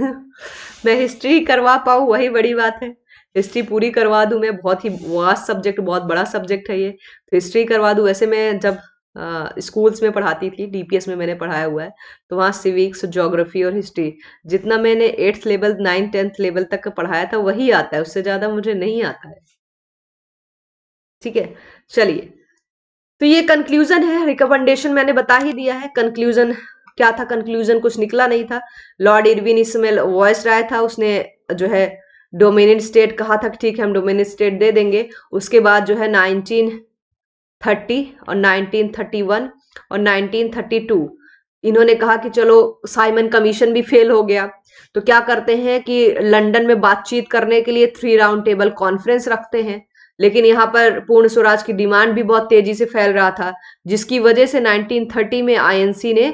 मैं हिस्ट्री करवा पाऊँ वही बड़ी बात है हिस्ट्री पूरी करवा दूँ मैं बहुत ही वास्ट सब्जेक्ट बहुत बड़ा सब्जेक्ट है ये तो हिस्ट्री करवा दूँ वैसे मैं जब स्कूल्स में पढ़ाती थी डीपीएस में मैंने पढ़ाया हुआ है तो वहाँ सिविक्स जोग्राफी और हिस्ट्री जितना मैंने eighth level ninth tenth level तक पढ़ाया था वही आता है उससे ज़्यादा मुझे नहीं आता है ठीक है चलिए तो ये कंक्लूजन है रिकमेंडेशन मैंने बता ही दिया है कंक्लूजन क्या था कंक्लूजन कुछ निकला नहीं था लॉर्ड इरविन इसमें वॉइस राय था उसने जो है डोमिनेंट स्टेट कहा था ठीक है हम डोमिनेंट स्टेट दे देंगे उसके बाद जो है नाइनटीन थर्टी और 1931 और 1932 इन्होंने कहा कि चलो साइमन कमीशन भी फेल हो गया तो क्या करते हैं कि लंदन में बातचीत करने के लिए थ्री राउंड टेबल कॉन्फ्रेंस रखते हैं लेकिन यहाँ पर पूर्ण स्वराज की डिमांड भी बहुत तेजी से फैल रहा था जिसकी वजह से 1930 में आईएनसी ने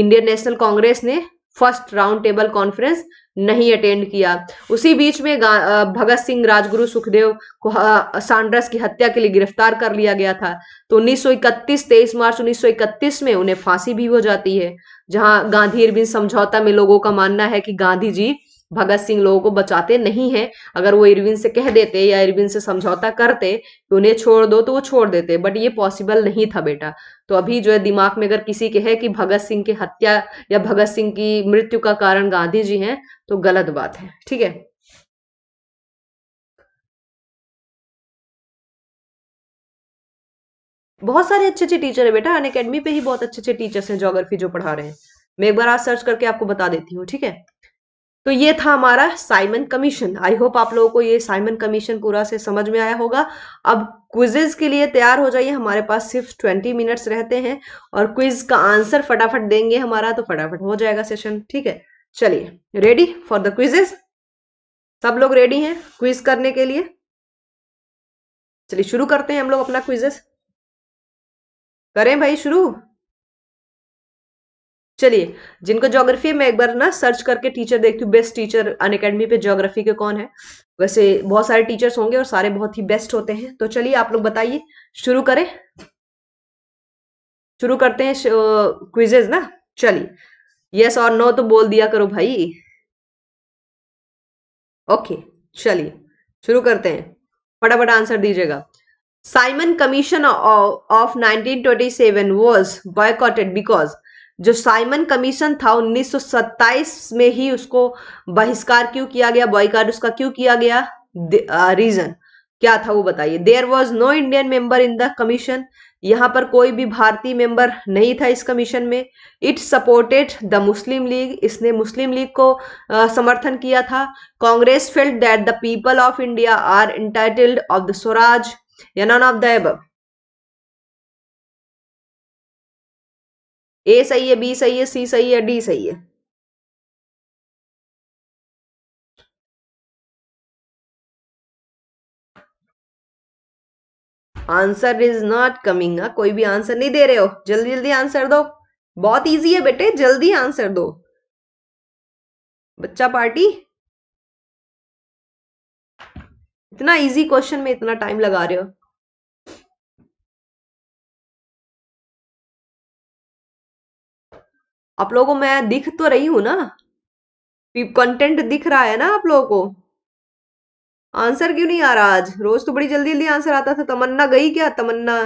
इंडियन नेशनल कांग्रेस ने फर्स्ट राउंड टेबल कॉन्फ्रेंस नहीं अटेंड किया उसी बीच में भगत सिंह राजगुरु सुखदेव को सांड्रस की हत्या के लिए गिरफ्तार कर लिया गया था तो 1931 23 मार्च 1931 में उन्हें फांसी भी हो जाती है जहां गांधी इरविन समझौता में लोगों का मानना है कि गांधी जी भगत सिंह लोगों को बचाते नहीं है अगर वो इरविन से कह देते या इरविन से समझौता करते कि उन्हें छोड़ दो तो वो छोड़ देते बट ये पॉसिबल नहीं था बेटा तो अभी जो है दिमाग में अगर किसी के है कि भगत सिंह की हत्या या भगत सिंह की मृत्यु का कारण गांधी जी हैं तो गलत बात है ठीक है बहुत सारे अच्छे अच्छे टीचर है बेटा अन अकेडमी पे ही बहुत अच्छे अच्छे टीचर्स हैं जोग्राफी जो पढ़ा रहे हैं मैं एक बार आज सर्च करके आपको बता देती हूँ ठीक है तो ये था हमारा साइमन कमीशन आई होप आप लोगों को ये साइमन कमीशन पूरा से समझ में आया होगा अब क्विजेज के लिए तैयार हो जाइए हमारे पास सिर्फ ट्वेंटी मिनट्स रहते हैं और क्विज का आंसर फटाफट देंगे हमारा तो फटाफट हो जाएगा सेशन ठीक है चलिए रेडी फॉर द क्विजेज सब लोग रेडी हैं क्विज करने के लिए चलिए शुरू करते हैं हम लोग अपना क्विजेस करें भाई शुरू चलिए जिनको ज्योग्राफी मैं एक बार ना सर्च करके टीचर देखती हूँ बेस्ट टीचर अन अकेडमी पे ज्योग्राफी के कौन है वैसे बहुत सारे टीचर्स होंगे और सारे बहुत ही बेस्ट होते हैं तो चलिए आप लोग बताइए शुरू करें शुरू करते हैं क्विजेज ना चलिए यस और नो तो बोल दिया करो भाई ओके चलिए शुरू करते हैं फटाफट आंसर दीजिएगा Simon Commission of 1927 was boycotted because जो साइमन कमीशन था 1927 में ही उसको बहिष्कार क्यों किया गया बॉयकार उसका क्यों किया गया रीजन uh, क्या था वो बताइए there was no Indian member in the commission यहाँ पर कोई भी भारतीय मेंबर नहीं था इस कमीशन में it supported the Muslim League इसने मुस्लिम लीग को आ, uh, समर्थन किया था Congress failed that the people of India are entitled of the Swaraj या none of the above A सही है बी सही है सी सही है डी सही है आंसर इज नॉट कमिंग कोई भी आंसर नहीं दे रहे हो जल्दी जल्दी आंसर दो बहुत इजी है बेटे जल्दी आंसर दो बच्चा पार्टी इतना इजी क्वेश्चन में इतना टाइम लगा रहे हो आप लोगों को मैं दिख तो रही हूं ना कंटेंट दिख रहा है ना आप लोगों को आंसर क्यों नहीं आ रहा आज रोज तो बड़ी जल्दी जल्दी आंसर आता था तमन्ना गई क्या तमन्ना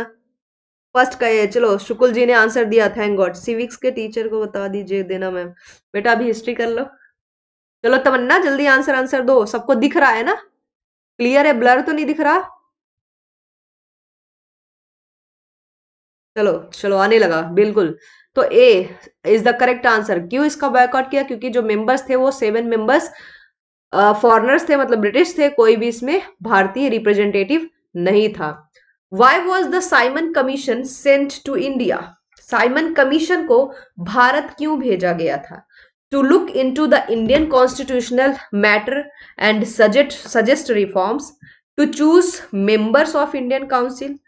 फर्स्ट कहे चलो शुक्ल जी ने आंसर दिया थैंक गॉड सिविक्स के टीचर को बता दीजिए देना मैम बेटा अभी हिस्ट्री कर लो चलो तमन्ना जल्दी आंसर आंसर दो सबको दिख रहा है ना क्लियर है ब्लर तो नहीं दिख रहा चलो चलो आने लगा बिल्कुल तो A is the correct answer क्यों इसका बॉयकॉट किया क्योंकि जो मेंबर्स थे वो सेवन मेंबर्स फॉरनर्स थे मतलब ब्रिटिश थे कोई भी इसमें भारतीय रिप्रेजेंटेटिव नहीं था why was the Simon Commission sent to India Simon Commission को भारत क्यों भेजा गया था to look into the Indian constitutional matter and suggest suggest reforms to choose members of Indian council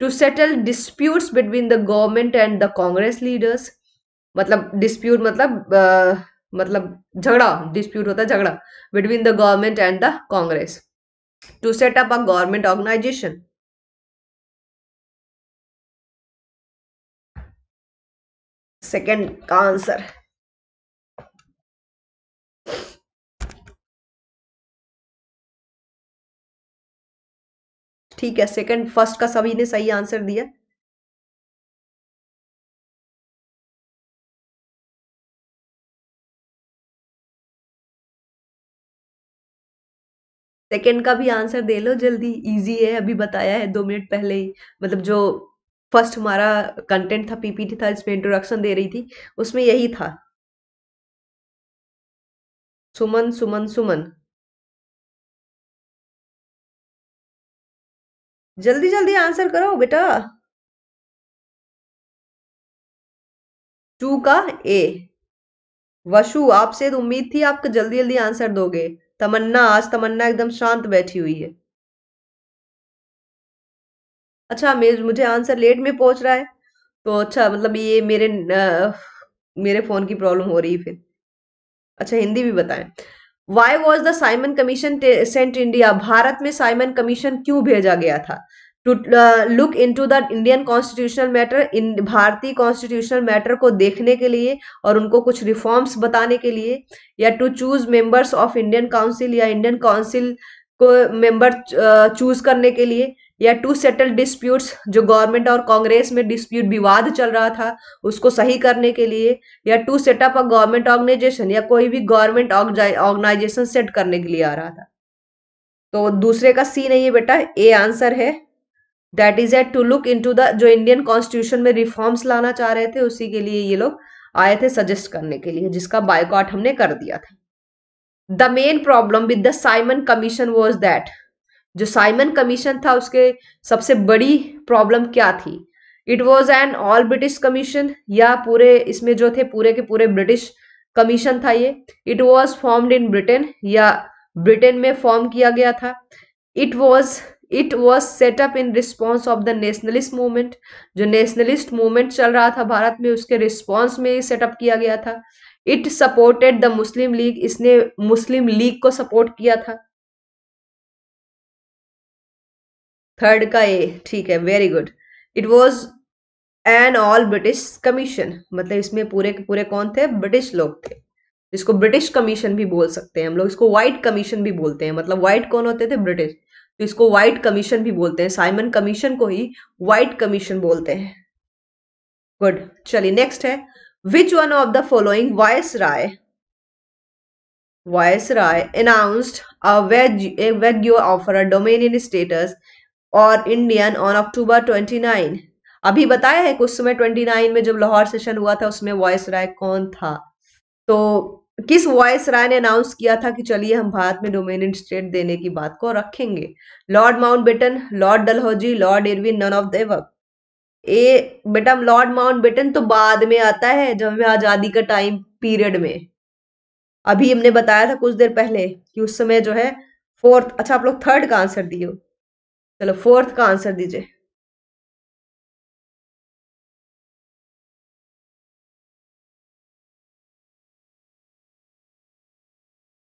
to settle disputes between the government and the Congress leaders मतलब dispute मतलब आ, uh, मतलब झगड़ा डिस्प्यूट होता है झगड़ा between the government and the Congress to set up a government organisation second का answer ठीक है सेकंड फर्स्ट का सभी ने सही आंसर दिया सेकेंड का भी आंसर दे लो जल्दी इजी है अभी बताया है दो मिनट पहले ही मतलब जो फर्स्ट हमारा कंटेंट था पीपीटी था जिसमें इंट्रोडक्शन दे रही थी उसमें यही था सुमन सुमन सुमन जल्दी जल्दी आंसर करो बेटा टू का ए वशु आपसे तो उम्मीद थी आपको जल्दी जल्दी आंसर दोगे तमन्ना आज तमन्ना एकदम शांत बैठी हुई है अच्छा मेरे मुझे आंसर लेट में पहुंच रहा है तो अच्छा मतलब ये मेरे न, मेरे फोन की प्रॉब्लम हो रही है फिर अच्छा हिंदी भी बताएं why was the Simon Commission sent India भारत में साइमन कमीशन क्यों भेजा गया था to look into the Indian constitutional matter भारतीय कॉन्स्टिट्यूशनल मैटर को देखने के लिए और उनको कुछ रिफॉर्म्स बताने के लिए या to choose members of Indian council या इंडियन काउंसिल को मेंबर चूज uh, करने के लिए या टू सेटल डिस्प्यूट्स जो गवर्नमेंट और कांग्रेस में डिस्प्यूट विवाद चल रहा था उसको सही करने के लिए या to set up a government organisation या कोई भी गवर्नमेंट ऑर्गेनाइजेशन सेट करने के लिए आ रहा था तो दूसरे का सी नहीं है बेटा ए आंसर है that is at to look in the जो इंडियन कॉन्स्टिट्यूशन में रिफॉर्म्स लाना चाह रहे थे उसी के लिए ये लोग आए थे सजेस्ट करने के लिए जिसका बायकॉट हमने कर दिया था the main problem with the Simon commission was that जो साइमन कमीशन था उसके सबसे बड़ी प्रॉब्लम क्या थी it was an all British commission या पूरे इसमें जो थे पूरे के पूरे ब्रिटिश कमीशन था ये it was formed in Britain या ब्रिटेन में फॉर्म किया गया था it was it was set up in response of the nationalist movement जो नेशनलिस्ट मूवमेंट चल रहा था भारत में उसके रिस्पॉन्स में सेटअप किया गया था it supported the Muslim League इसने मुस्लिम लीग को सपोर्ट किया था थर्ड का ए ठीक है very good it was an all British commission मतलब इसमें पूरे के पूरे कौन थे ब्रिटिश लोग थे इसको ब्रिटिश कमीशन भी बोल सकते हैं हम लोग इसको व्हाइट कमीशन भी बोलते हैं मतलब व्हाइट कौन होते थे ब्रिटिश तो इसको व्हाइट कमीशन भी बोलते हैं साइमन कमीशन को ही व्हाइट कमीशन बोलते हैं गुड चलिए नेक्स्ट है which one of the following viceroy viceroy announced a vague offer a dominion status और इंडियन ऑन अक्टूबर 29 अभी बताया है कुछ समय 29 में जब लाहौर सेशन हुआ था उसमें वॉयस राय कौन था तो किस वॉयस राय ने अनाउंस किया था कि चलिए हम भारत में डोमिनेंट स्टेट देने की बात को रखेंगे Lord Mountbatten Lord Dalhousie Lord Irwin none of देवक ए बेटा लॉर्ड माउंट बेटन तो बाद में आता है जब हमें आजादी का टाइम पीरियड में अभी हमने बताया था कुछ देर पहले कि उस समय जो है फोर्थ अच्छा आप लोग थर्ड का आंसर दिए चलो फोर्थ का आंसर दीजिए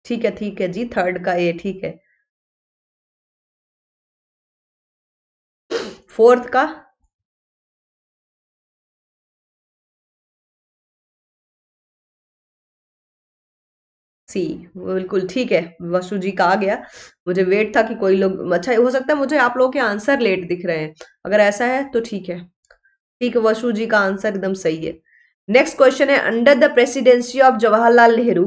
ठीक है ठीक है जी थर्ड का ए ठीक है फोर्थ का सी बिल्कुल ठीक है वसु जी कहा गया मुझे वेट था कि कोई लोग अच्छा हो सकता है मुझे आप लोगों के आंसर लेट दिख रहे हैं अगर ऐसा है तो ठीक है ठीक है वसु जी का आंसर एकदम सही है नेक्स्ट क्वेश्चन है under the presidency of Jawaharlal Nehru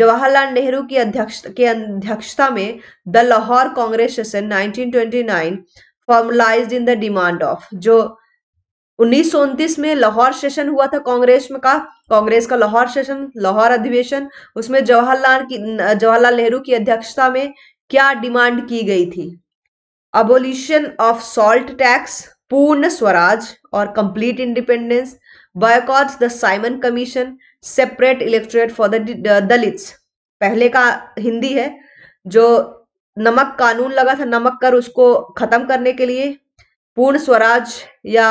Jawaharlal Nehru की अध्यक्ष के अध्यक्षता में the Lahore Congress session 1929 formalise in the demand of जो उन्नीस में लाहौर सेशन हुआ था कांग्रेस में का कांग्रेस का लाहौर सेशन लाहौर अधिवेशन उसमें जवाहरलाल की जवाहरलाल नेहरू की अध्यक्षता में क्या डिमांड की गई थी अबोल्यूशन of salt tax Purna Swaraj और complete independence boycott the Simon Commission separate electorate for the Dalits पहले का हिंदी है जो नमक कानून लगा था नमक कर उसको खत्म करने के लिए पूर्ण स्वराज या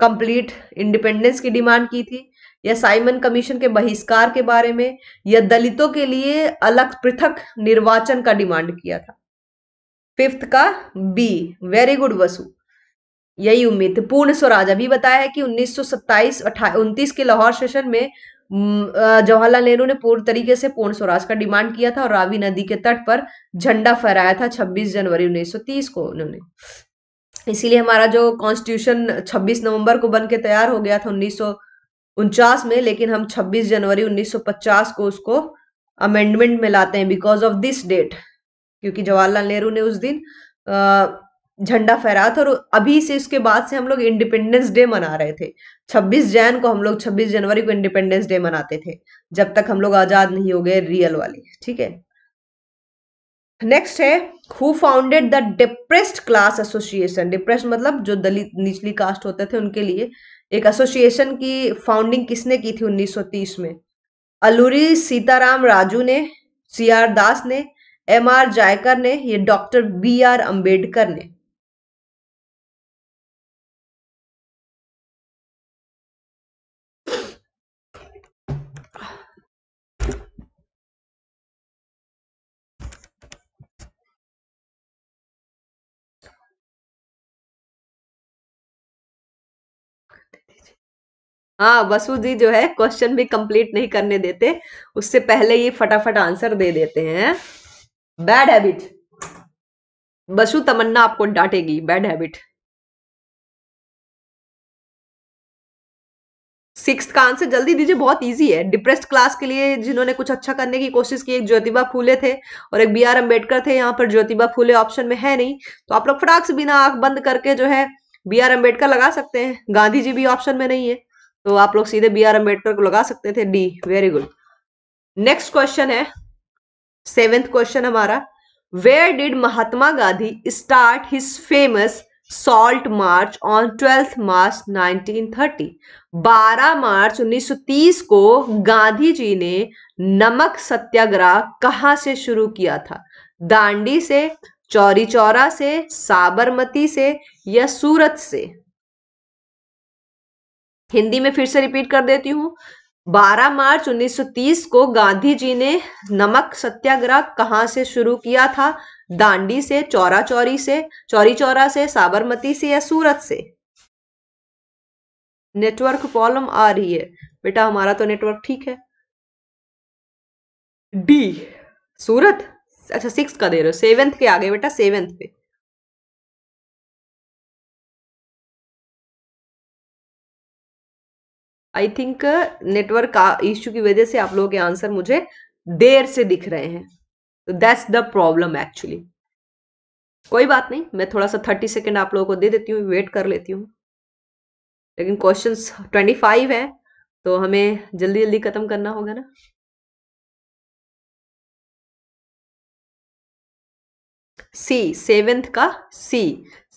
कंप्लीट इंडिपेंडेंस की डिमांड की थी या साइमन कमीशन के बहिष्कार के बारे में या दलितों के लिए अलग पृथक निर्वाचन का डिमांड किया था फिफ्थ का बी वेरी गुड वसु यही उम्मीद पूर्ण स्वराज अभी बताया है कि 1927 सौ के लाहौर सेशन में जवाहरलाल नेहरू ने पूर्ण तरीके से पूर्ण स्वराज का डिमांड किया था और रावी नदी के तट पर झंडा फहराया था 26 जनवरी 1930 को उन्होंने इसीलिए हमारा जो कॉन्स्टिट्यूशन 26 नवंबर को बन के तैयार हो गया था उन्नीस में लेकिन हम 26 जनवरी 1950 को उसको अमेंडमेंट में लाते हैं बिकॉज ऑफ दिस डेट क्योंकि जवाहरलाल नेहरू ने उस दिन झंडा फहराया था और अभी से उसके बाद से हम लोग इंडिपेंडेंस डे मना रहे थे 26 जैन को हम लोग 26 जनवरी को इंडिपेंडेंस डे मनाते थे जब तक हम लोग आज़ाद नहीं हो गए रियल वाली ठीक है नेक्स्ट है who founded the depressed class association depressed मतलब जो दलित निचली कास्ट होते थे उनके लिए एक एसोसिएशन की फाउंडिंग किसने की थी 1930 में अलूरी सीताराम राजू ने सी आर दास ने एम आर जायकर ने ये डॉक्टर बी आर अम्बेडकर ने हाँ, वसु जी जो है क्वेश्चन भी कंप्लीट नहीं करने देते, उससे पहले ही फटाफट आंसर दे देते हैं। बैड हैबिट वसु तमन्ना आपको डांटेगी बैड हैबिट। सिक्स का आंसर जल्दी दीजिए बहुत ईज़ी है। डिप्रेस्ड क्लास के लिए जिन्होंने कुछ अच्छा करने की कोशिश की, एक ज्योतिबा फूले थे और एक बी आर अम्बेडकर थे, यहाँ पर ज्योतिबा फूले ऑप्शन में है नहीं, तो आप लोग फटाक से बिना आंख बंद करके जो है बी आर अम्बेडकर लगा सकते हैं। गांधी जी भी ऑप्शन में नहीं है। तो आप लोग सीधे बी आर अम्बेडकर को लगा सकते थे D very good next question है सेवेंथ क्वेश्चन हमारा where did Mahatma Gandhi start his famous salt march on twelfth March 1930 12 March 1930 को गांधी जी ने नमक सत्याग्रह कहाँ से शुरू किया था दांडी से चौरी चौरा से साबरमती से या सूरत से हिंदी में फिर से रिपीट कर देती हूँ 12 मार्च 1930 को गांधी जी ने नमक सत्याग्रह कहाँ से शुरू किया था दांडी से चौरा चौरी से चौरी चौरा से साबरमती से या सूरत से नेटवर्क प्रॉब्लम आ रही है बेटा हमारा तो नेटवर्क ठीक है डी सूरत अच्छा सिक्स का दे रहे हो सेवेंथ के आगे बेटा सेवेंथ पे आई थिंक नेटवर्क का इश्यू की वजह से आप लोगों के आंसर मुझे देर से दिख रहे हैं तो दैट्स द प्रॉब्लम एक्चुअली कोई बात नहीं मैं थोड़ा सा थर्टी सेकेंड आप लोगों को दे देती हूँ वेट कर लेती हूँ लेकिन क्वेश्चन ट्वेंटी फाइव है तो हमें जल्दी जल्दी खत्म करना होगा ना सी सेवेंथ का सी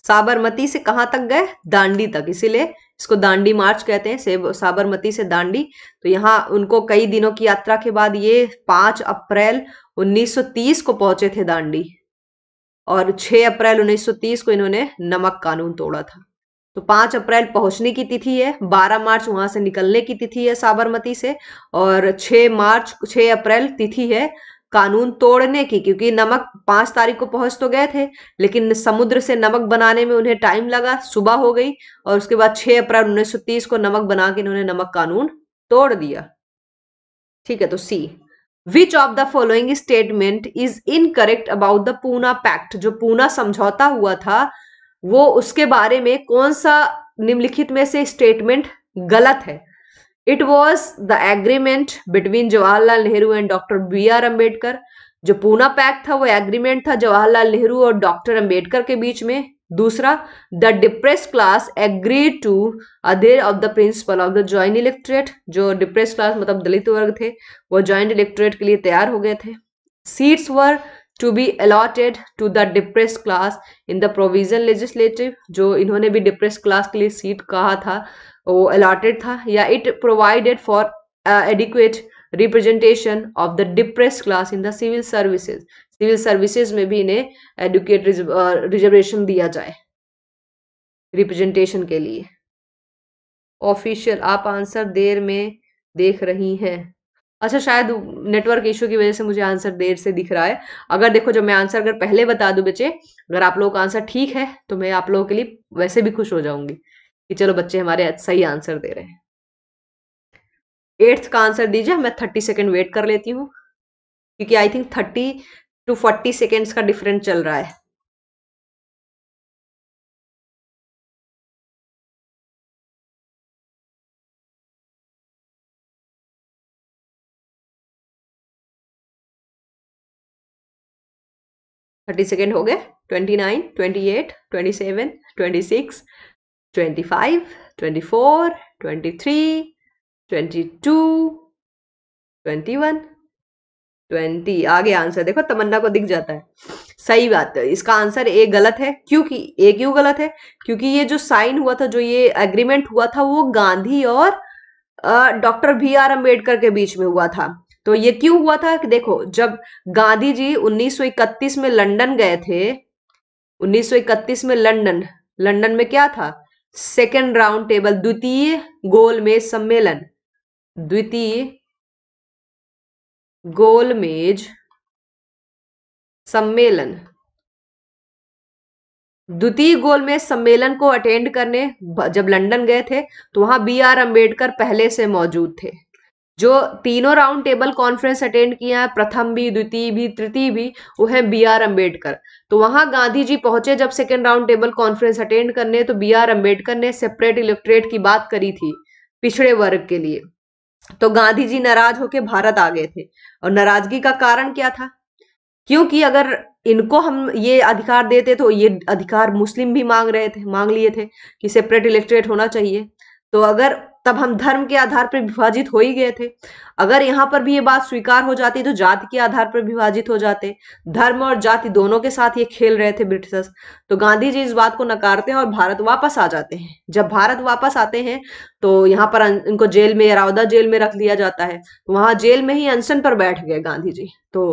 साबरमती से कहाँ तक गए दांडी तक इसीलिए इसको दांडी मार्च कहते हैं साबरमती से दांडी तो यहाँ उनको कई दिनों की यात्रा के बाद ये पांच अप्रैल 1930 को पहुंचे थे दांडी और 6 अप्रैल 1930 को इन्होंने नमक कानून तोड़ा था तो 5 अप्रैल पहुंचने की तिथि है 12 मार्च वहां से निकलने की तिथि है साबरमती से और 6 मार्च 6 अप्रैल तिथि है कानून तोड़ने की क्योंकि नमक पांच तारीख को पहुंच तो गए थे लेकिन समुद्र से नमक बनाने में उन्हें टाइम लगा सुबह हो गई और उसके बाद 6 अप्रैल 1930 को नमक बना के इन्होंने नमक कानून तोड़ दिया ठीक है तो C which of the following statement is incorrect about the Poona pact जो पूना समझौता हुआ था वो उसके बारे में कौन सा निम्नलिखित में से स्टेटमेंट गलत है it was the agreement between Jawaharlal Nehru and doctor B R Ambedkar जो पूना पैक था वो एग्रीमेंट था जवाहरलाल नेहरू और डॉक्टर अम्बेडकर के बीच में दूसरा the depress class agree to adhere of the principle of the joint electorate जो डिप्रेस क्लास मतलब दलित वर्ग थे वो ज्वाइंट इलेक्ट्रेट के लिए तैयार हो गए थे seats were to be allotted to the depress class in the provision legislative जो इन्होंने भी डिप्रेस क्लास के लिए सीट कहा था वो अलाटेड था या it provided for adequate representation of the depress class in the civil services civil services में भी इन्हें एडुकेट रिजर्वेशन uh, दिया जाए रिप्रेजेंटेशन के लिए ऑफिशियल आप आंसर देर में देख रही हैं अच्छा शायद नेटवर्क इशू की वजह से मुझे आंसर देर से दिख रहा है अगर देखो जब मैं आंसर अगर पहले बता दूं बच्चे अगर आप लोगों का आंसर ठीक है तो मैं आप लोगों के लिए वैसे भी खुश हो जाऊंगी कि चलो बच्चे हमारे सही आंसर दे रहे हैं एट्थ का आंसर दीजिए मैं थर्टी सेकेंड वेट कर लेती हूँ क्योंकि I think thirty two forty seconds का डिफरेंस चल रहा है थर्टी सेकेंड हो गए twenty nine twenty eight twenty seven twenty six twenty आगे आंसर देखो तमन्ना को दिख जाता है सही बात है इसका आंसर ए गलत है क्योंकि ए क्यों गलत है क्योंकि ये जो साइन हुआ था जो ये एग्रीमेंट हुआ था वो गांधी और डॉक्टर बी आर अम्बेडकर के बीच में हुआ था तो ये क्यों हुआ था कि देखो जब गांधी जी 1931 में लंदन गए थे 1931 में लंदन लंदन में क्या था सेकेंड राउंड टेबल द्वितीय गोल में सम्मेलन द्वितीय गोलमेज सम्मेलन द्वितीय गोलमेज सम्मेलन को अटेंड करने जब लंदन गए थे तो वहां बी आर अंबेडकर पहले से मौजूद थे जो तीनों राउंड टेबल कॉन्फ्रेंस अटेंड किया है प्रथम भी द्वितीय भी तृतीय भी वो है बी आर अम्बेडकर तो वहां गांधी जी पहुंचे जब second round table conference attend करने तो बी आर अम्बेडकर ने सेपरेट इलेक्ट्रेट की बात करी थी पिछड़े वर्ग के लिए तो गांधी जी नाराज होकर भारत आ गए थे और नाराजगी का कारण क्या था क्योंकि अगर इनको हम ये अधिकार देते तो ये अधिकार मुस्लिम भी मांग रहे थे मांग लिए थे कि सेपरेट इलेक्ट्रेट होना चाहिए तो अगर तब हम धर्म के आधार पर विभाजित हो ही गए थे अगर यहाँ पर भी ये बात स्वीकार हो जाती तो जाति के आधार पर विभाजित हो जाते धर्म और जाति दोनों के साथ ये खेल रहे थे ब्रिटिशर्स तो गांधी जी इस बात को नकारते हैं और भारत वापस आ जाते हैं जब भारत वापस आते हैं तो यहाँ पर अं-, इनको जेल में रावदा जेल में रख लिया जाता है वहां जेल में ही अनशन पर बैठ गए गांधी जी तो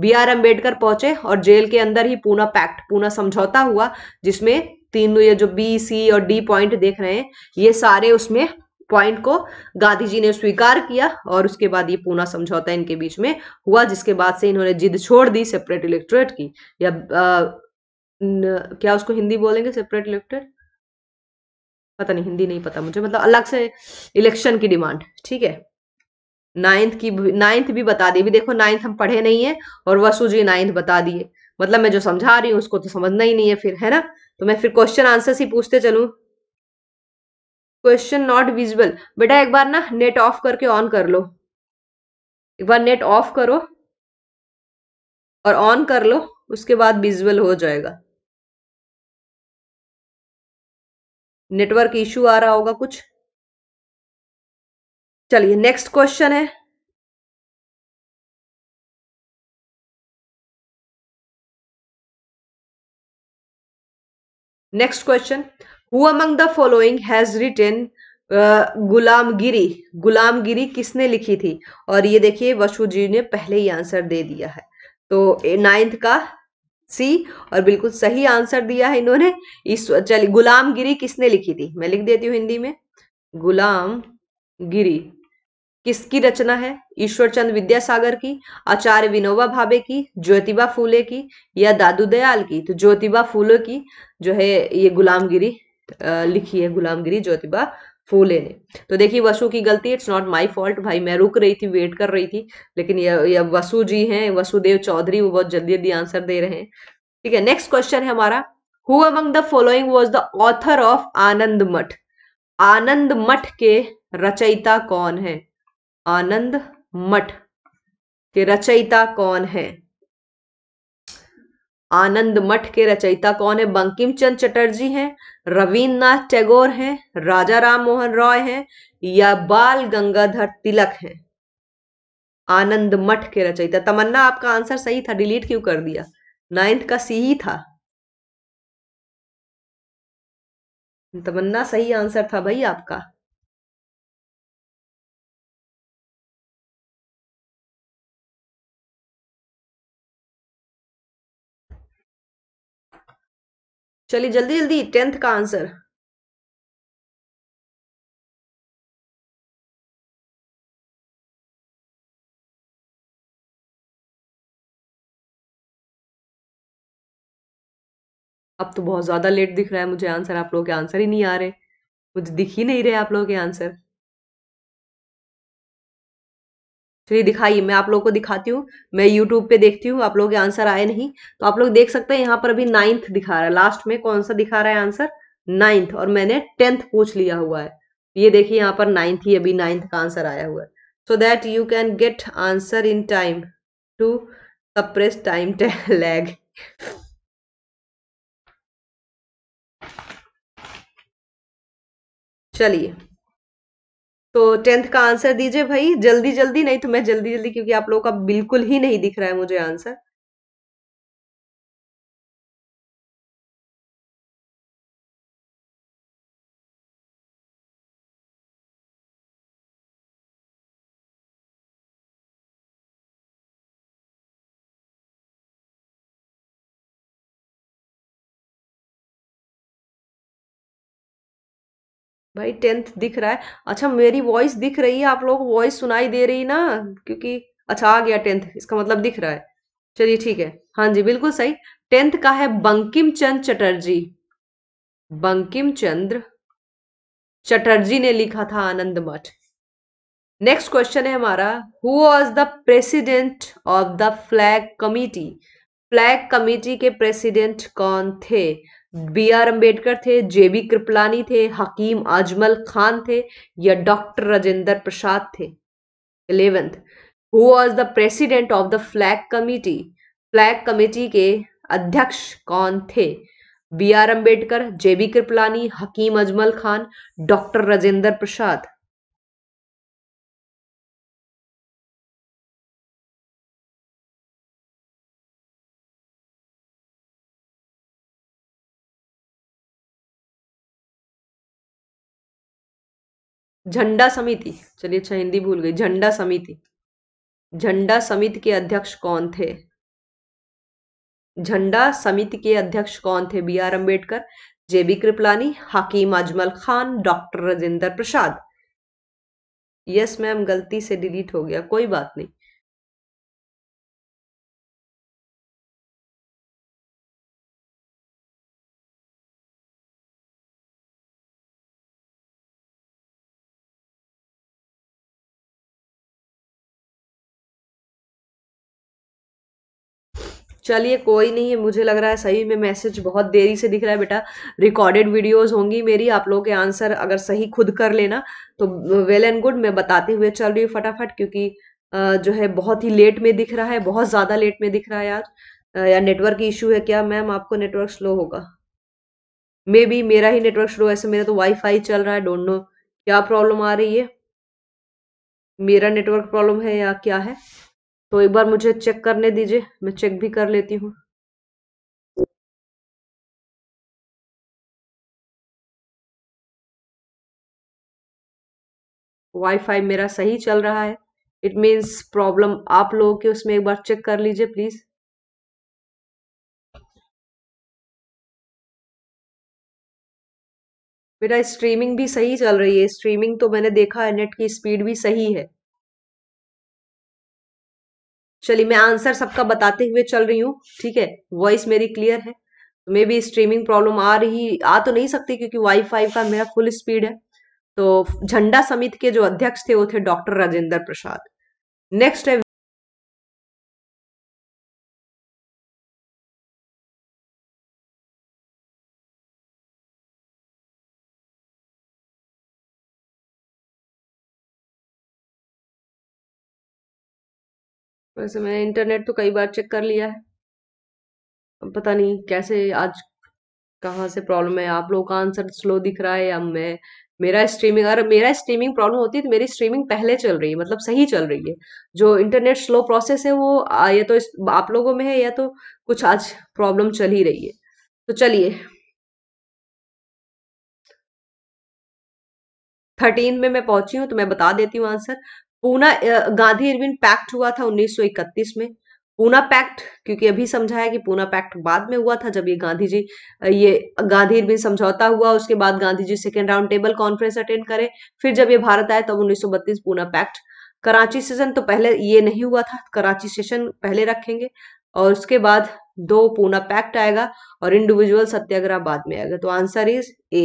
बी आर अम्बेडकर पहुंचे और जेल के अंदर ही पूना पैक्ट पूना समझौता हुआ जिसमें तीनों ये जो बी सी और डी पॉइंट देख रहे हैं ये सारे उसमें पॉइंट को गांधी जी ने स्वीकार किया और उसके बाद ये पूना समझौता इनके बीच में हुआ जिसके बाद से इन्होंने जिद छोड़ दी सेपरेट इलेक्ट्रेट की या आ, न, क्या उसको हिंदी बोलेंगे सेपरेट इलेक्ट्रेट पता नहीं हिंदी नहीं पता मुझे मतलब अलग से इलेक्शन की डिमांड ठीक है नाइन्थ की नाइन्थ भी बता दी भी देखो नाइन्थ हम पढ़े नहीं है और वसु जी नाइन्थ बता दिए मतलब मैं जो समझा रही हूँ उसको तो समझना ही नहीं है फिर है ना तो मैं फिर क्वेश्चन आंसर ही पूछते चलूँ क्वेश्चन नॉट विजुअल बेटा एक बार ना नेट ऑफ करके ऑन कर लो एक बार नेट ऑफ करो और ऑन कर लो उसके बाद विजुअल हो जाएगा नेटवर्क इश्यू आ रहा होगा कुछ चलिए नेक्स्ट क्वेश्चन है next question who among the following has written गुलामगिरी uh, गुलामगिरी किसने लिखी थी और ये देखिए वसु जी ने पहले ही आंसर दे दिया है तो नाइन्थ का सी और बिल्कुल सही आंसर दिया है इन्होंने इस चलिए गुलामगिरी किसने लिखी थी मैं लिख देती हूँ हिंदी में गुलाम गिरी किसकी रचना है ईश्वरचंद विद्यासागर की आचार्य विनोबा भावे की ज्योतिबा फूले की या दादू दयाल की तो ज्योतिबा फूले की जो है ये गुलामगिरी लिखी है गुलामगिरी ज्योतिबा फूले ने तो देखिए वसु की गलती इट्स नॉट माय फॉल्ट भाई मैं रुक रही थी वेट कर रही थी लेकिन ये वसु जी हैं वसुदेव चौधरी वो बहुत जल्दी जल्दी आंसर दे रहे हैं ठीक है नेक्स्ट क्वेश्चन है हमारा who among the following was the author of Anand Math Anand मठ के रचयिता कौन है आनंद मठ के रचयिता कौन है आनंद मठ के रचयिता कौन है बंकिम चंद चटर्जी हैं रविन्द्रनाथ टैगोर हैं राजा राम मोहन रॉय हैं या बाल गंगाधर तिलक हैं आनंद मठ के रचयिता तमन्ना आपका आंसर सही था डिलीट क्यों कर दिया नाइन्थ का सी ही था तमन्ना सही आंसर था भाई आपका चलिए जल्दी जल्दी टेंथ का आंसर अब तो बहुत ज़्यादा लेट दिख रहा है मुझे आंसर आप लोगों के आंसर ही नहीं आ रहे मुझे दिख ही नहीं रहे आप लोगों के आंसर चलिए दिखाइए मैं आप लोगों को दिखाती हूँ मैं यूट्यूब पे देखती हूँ आप लोगों के आंसर आए नहीं तो आप लोग देख सकते हैं यहाँ पर अभी नाइन्थ दिखा रहा है लास्ट में कौन सा दिखा रहा है आंसर नाइन्थ और मैंने टेंथ पूछ लिया हुआ है ये देखिए यहाँ पर नाइन्थ ही अभी नाइन्थ का आंसर आया हुआ है so that you can get answer in time to suppress time lag चलिए तो टेंथ का आंसर दीजिए भाई जल्दी जल्दी नहीं तो मैं जल्दी जल्दी क्योंकि आप लोगों का बिल्कुल ही नहीं दिख रहा है मुझे आंसर भाई टेंथ दिख रहा है अच्छा मेरी वॉइस दिख रही है आप लोग वॉइस सुनाई दे रही ना क्योंकि अच्छा आ गया टेंथ इसका मतलब दिख रहा है चलिए ठीक है हाँ जी बिल्कुल सही टेंथ का है बंकिम चंद चटर्जी बंकिम चंद्र चटर्जी ने लिखा था आनंद मठ नेक्स्ट क्वेश्चन है हमारा who was the president of the flag committee flag committee के प्रेसिडेंट कौन थे बी आर अम्बेडकर थे जे बी कृपलानी थे हकीम आजमल खान थे या डॉक्टर राजेंद्र प्रसाद थे eleventh who was the president of the flag committee flag committee के अध्यक्ष कौन थे B R Ambedkar J B Kripalani Hakim Ajmal Khan doctor Rajendra Prasad झंडा समिति चलिए अच्छा हिंदी भूल गई झंडा समिति झंडा समिति के अध्यक्ष कौन थे झंडा समिति के अध्यक्ष कौन थे B R Ambedkar JB Kripalani Hakim Ajmal Khan doctor Rajendra Prasad yes ma'am गलती से डिलीट हो गया कोई बात नहीं चलिए कोई नहीं है मुझे लग रहा है सही में मैसेज बहुत देरी से दिख रहा है बेटा रिकॉर्डेड वीडियोस होंगी मेरी आप लोगों के आंसर अगर सही खुद कर लेना तो वेल एंड गुड मैं बताते हुए चल रही हूँ फटाफट क्योंकि जो है बहुत ही लेट में दिख रहा है बहुत ज़्यादा लेट में दिख रहा है यार या नेटवर्क इशू है क्या मैम आपको नेटवर्क स्लो होगा मे बी मेरा ही नेटवर्क स्लो ऐसे मेरा तो वाई चल रहा है डोंट नो क्या प्रॉब्लम आ रही है मेरा नेटवर्क प्रॉब्लम है या क्या है तो एक बार मुझे चेक करने दीजिए मैं चेक भी कर लेती हूँ वाईफाई मेरा सही चल रहा है इट मीन्स प्रॉब्लम आप लोगों के उसमें एक बार चेक कर लीजिए प्लीज़ बेटा स्ट्रीमिंग भी सही चल रही है स्ट्रीमिंग तो मैंने देखा है नेट की स्पीड भी सही है चलिए मैं आंसर सबका बताते हुए चल रही हूँ ठीक है वॉइस मेरी क्लियर है मे भी स्ट्रीमिंग प्रॉब्लम आ रही आ तो नहीं सकती क्योंकि वाईफाई का मेरा फुल स्पीड है तो झंडा समिति के जो अध्यक्ष थे वो थे डॉक्टर राजेंद्र प्रसाद नेक्स्ट है वैसे मैंने इंटरनेट तो कई बार चेक कर लिया है पता नहीं कैसे आज कहाँ से प्रॉब्लम है आप लोगों का आंसर स्लो दिख रहा है या मैं मेरा स्ट्रीमिंग अगर मेरा स्ट्रीमिंग प्रॉब्लम होती है तो मेरी स्ट्रीमिंग पहले चल रही है मतलब सही चल रही है जो इंटरनेट स्लो प्रोसेस है वो या तो आप लोगों में है या तो कुछ आज प्रॉब्लम चल ही रही है तो चलिए थर्टीन में मैं पहुंची हूं तो मैं बता देती हूँ answer Poona Gandhi Irwin pact हुआ था 1931 में पूना पैक्ट क्योंकि अभी समझाया कि पूना पैक्ट बाद में हुआ था जब ये गांधी जी ये गांधी इरविन समझौता हुआ उसके बाद Gandhi ji second round table conference attend करे फिर जब ये भारत आए तब उन्नीस 1932 पूना पैक्ट कराची सेशन तो पहले ये नहीं हुआ था कराची सेशन पहले रखेंगे और उसके बाद दो पूना पैक्ट आएगा और इंडिविजुअल सत्याग्रह बाद में आएगा तो आंसर इज ए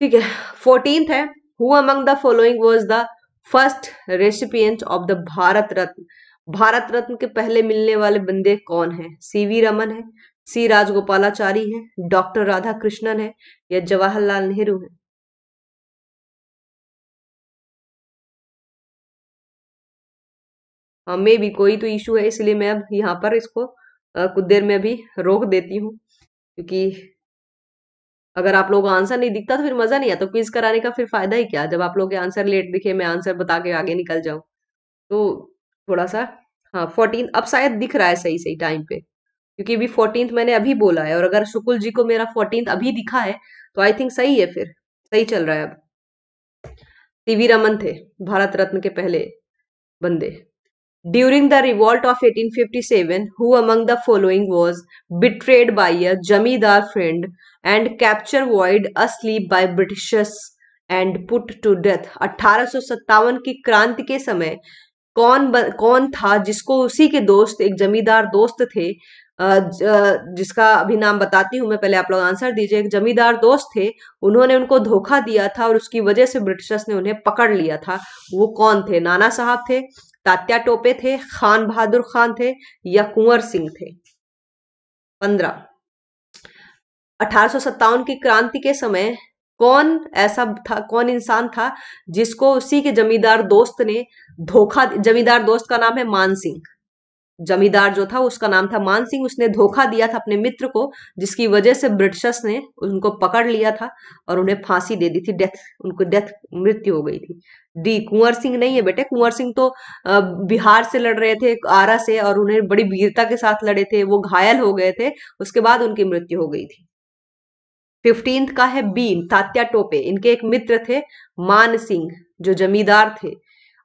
ठीक है फोर्टींथ है who among the following was the first recipient of the Bharat Ratna Bharat Ratna के पहले मिलने वाले बंदे कौन सी वी रमन है सी राजगोपालाचारी है डॉक्टर राधा कृष्णन है या जवाहरलाल नेहरू है मे भी कोई तो इशू है इसलिए मैं अब यहाँ पर इसको कुछ देर में अभी रोक देती हूँ क्योंकि अगर आप लोगों को आंसर नहीं दिखता तो फिर मजा नहीं आता तो क्विज कराने का फिर फायदा ही क्या जब आप लोग के आंसर लेट दिखे मैं आंसर बता के आगे निकल जाऊं तो थोड़ा सा हाँ फोर्टीन अब शायद दिख रहा है सही सही टाइम पे क्योंकि अभी फोर्टीन मैंने अभी बोला है और अगर शुक्ल जी को मेरा फोर्टीन अभी दिखा है तो आई थिंक सही है फिर सही चल रहा है अब टीवी रमन थे भारत रत्न के पहले बंदे During the revolt of 1857, who among the following was betrayed by a Jamidar friend and captured void asleep by Britishers and put to death 1857 की क्रांति के समय कौन कौन था जिसको उसी के दोस्त एक जमींदार दोस्त थे जिसका अभी नाम बताती हूँ मैं पहले आप लोग आंसर दीजिए एक जमींदार दोस्त थे उन्होंने उनको धोखा दिया था और उसकी वजह से ब्रिटिशर्स ने उन्हें पकड़ लिया था वो कौन थे नाना साहब थे तात्या टोपे थे खान बहादुर खान थे या कुंवर सिंह थे पंद्रह अठारह की क्रांति के समय कौन ऐसा था कौन इंसान था जिसको उसी के जमींदार दोस्त ने धोखा जमींदार दोस्त का नाम है मान सिंह जमींदार जो था उसका नाम था मान सिंह उसने धोखा दिया था अपने मित्र को जिसकी वजह से ब्रिटिशर्स ने उनको पकड़ लिया था और उन्हें फांसी दे दी थी डेथ उनको डेथ मृत्यु हो गई थी डी कुंवर सिंह नहीं है बेटे कुंवर सिंह तो बिहार से लड़ रहे थे आरा से और उन्हें बड़ी वीरता के साथ लड़े थे वो घायल हो गए थे उसके बाद उनकी मृत्यु हो गई थी फिफ्टींथ का है बीन तात्या टोपे इनके एक मित्र थे मान सिंह जो जमींदार थे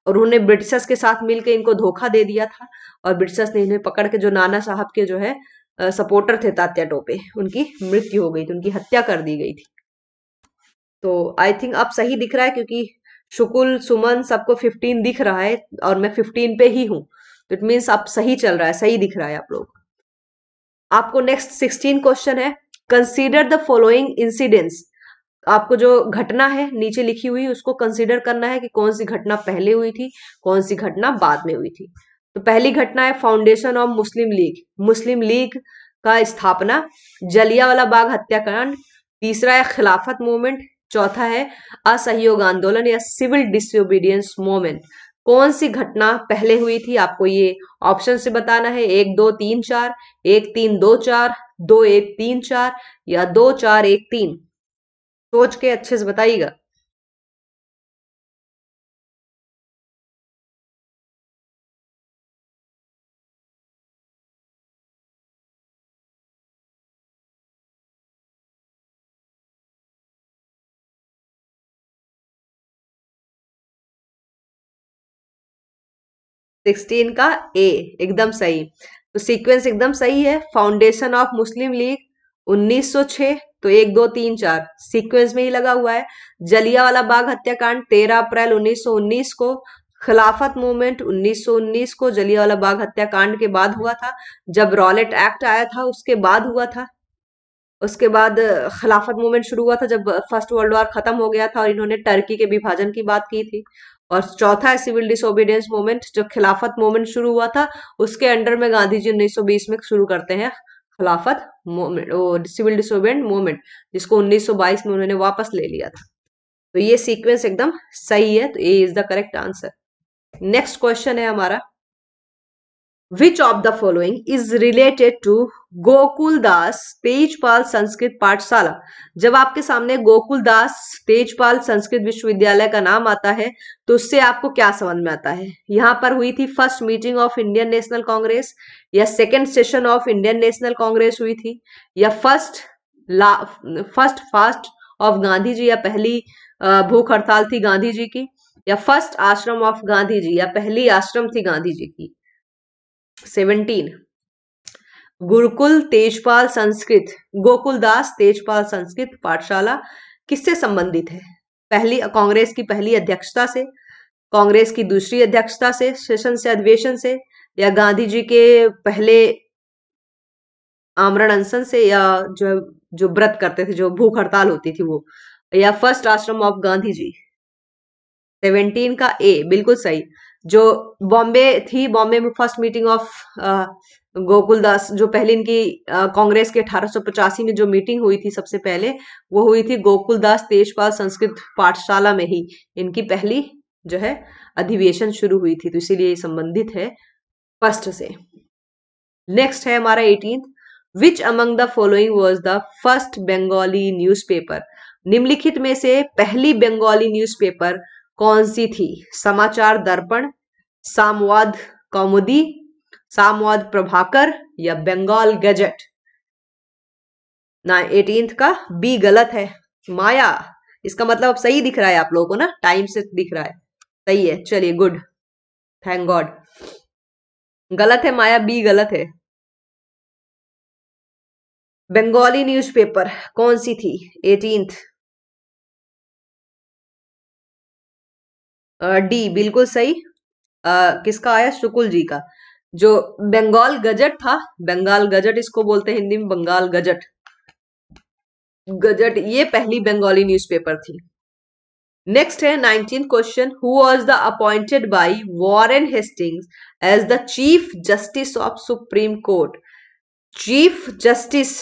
और उन्होंने ब्रिटिशर्स के साथ मिलकर इनको धोखा दे दिया था और ब्रिटिशर्स ने इन्हें पकड़ के जो नाना साहब के जो है सपोर्टर थे तात्या टोपे उनकी मृत्यु हो गई थी उनकी हत्या कर दी गई थी तो आई थिंक अब सही दिख रहा है क्योंकि शुकुल सुमन सबको 15 दिख रहा है और मैं 15 पे ही हूँ तो इट मीन्स आप सही चल रहा है सही दिख रहा है आप लोग आपको नेक्स्ट 16 क्वेश्चन है कंसीडर द फॉलोइंग इंसिडेंट्स आपको जो घटना है नीचे लिखी हुई उसको कंसिडर करना है कि कौन सी घटना पहले हुई थी कौन सी घटना बाद में हुई थी तो पहली घटना है फाउंडेशन ऑफ मुस्लिम लीग मुस्लिम लीग का स्थापना जलियावाला बाग हत्याकांड तीसरा है खिलाफत मूवमेंट चौथा है असहयोग आंदोलन या सिविल डिसोबीडियंस मूवमेंट कौन सी घटना पहले हुई थी आपको ये ऑप्शन से बताना है एक दो तीन चार एक तीन दो चार दो एक तीन चार या दो चार एक तीन सोच के अच्छे से बताइएगा सिक्सटीन का ए एकदम सही तो सीक्वेंस एकदम सही है फाउंडेशन ऑफ मुस्लिम लीग 1906 तो एक दो तीन चार सीक्वेंस में ही लगा हुआ है जलियावाला बाग हत्याकांड 13 अप्रैल 1919 को खिलाफत मूवमेंट 1919 को जलियावाला बाग हत्याकांड के बाद हुआ था जब रॉलेट एक्ट आया था उसके बाद हुआ था उसके बाद खिलाफत मूवमेंट शुरू हुआ था जब फर्स्ट वर्ल्ड वॉर खत्म हो गया था और इन्होंने टर्की के विभाजन की बात की थी और चौथा है सिविल डिसोबीडियंस मूवमेंट जो खिलाफत मूवमेंट शुरू हुआ था उसके अंडर में गांधी जी उन्नीस में शुरू करते हैं खिलाफत मूवमेंट सिविल डिसोबेंट मूवमेंट जिसको 1922 में उन्होंने वापस ले लिया था तो ये सीक्वेंस एकदम सही है तो A is the correct answer next question है हमारा Which of the following is related to Gokul दास तेजपाल संस्कृत पाठशाला जब आपके सामने गोकुल दास तेजपाल संस्कृत विश्वविद्यालय का नाम आता है तो उससे आपको क्या समझ में आता है यहाँ पर हुई थी first meeting of Indian national Congress या second session of Indian national Congress हुई थी या फर्स्ट ला first fast of Gandhi ji या पहली भूख हड़ताल थी गांधी जी की या फर्स्ट आश्रम ऑफ गांधी जी या पहली आश्रम थी गांधी जी की सेवनटीन गुरुकुल तेजपाल संस्कृत गोकुलदास तेजपाल संस्कृत पाठशाला किससे संबंधित है पहली कांग्रेस की पहली अध्यक्षता से कांग्रेस की दूसरी अध्यक्षता से सेशन से अधिवेशन से या गांधी जी के पहले आमरण अनशन से या जो जो व्रत करते थे जो भूख हड़ताल होती थी वो या फर्स्ट आश्रम ऑफ गांधी जी सेवेंटीन का ए बिल्कुल सही जो बॉम्बे थी बॉम्बे में first meeting of Gokul Das जो पहले इनकी uh, कांग्रेस के अठारह में जो मीटिंग हुई थी सबसे पहले वो हुई थी गोकुल दास तेजपाल संस्कृत पाठशाला में ही इनकी पहली जो है अधिवेशन शुरू हुई थी तो इसीलिए ये संबंधित है फर्स्ट से नेक्स्ट है हमारा eighteen which among the following was the first Bengali news निम्नलिखित में से पहली बंगाली न्यूज कौन सी थी समाचार दर्पण सामवाद कौमुदी सामवाद प्रभाकर या बंगाल गजट ना एटीन का बी गलत है माया इसका मतलब अब सही दिख रहा है आप लोगों को ना टाइम से दिख रहा है सही है चलिए गुड थैंक गॉड गलत है माया बी गलत है बंगाली न्यूज़पेपर कौन सी थी एटीन डी बिल्कुल सही आ, किसका आया शुकुल जी का जो बंगाल गजट था बंगाल गजट इसको बोलते हैं हिंदी में बंगाल गजट गजट ये पहली बंगाली न्यूज़पेपर थी नेक्स्ट है nineteen question who was the appointed by Warren Hastings as the chief justice of supreme court chief justice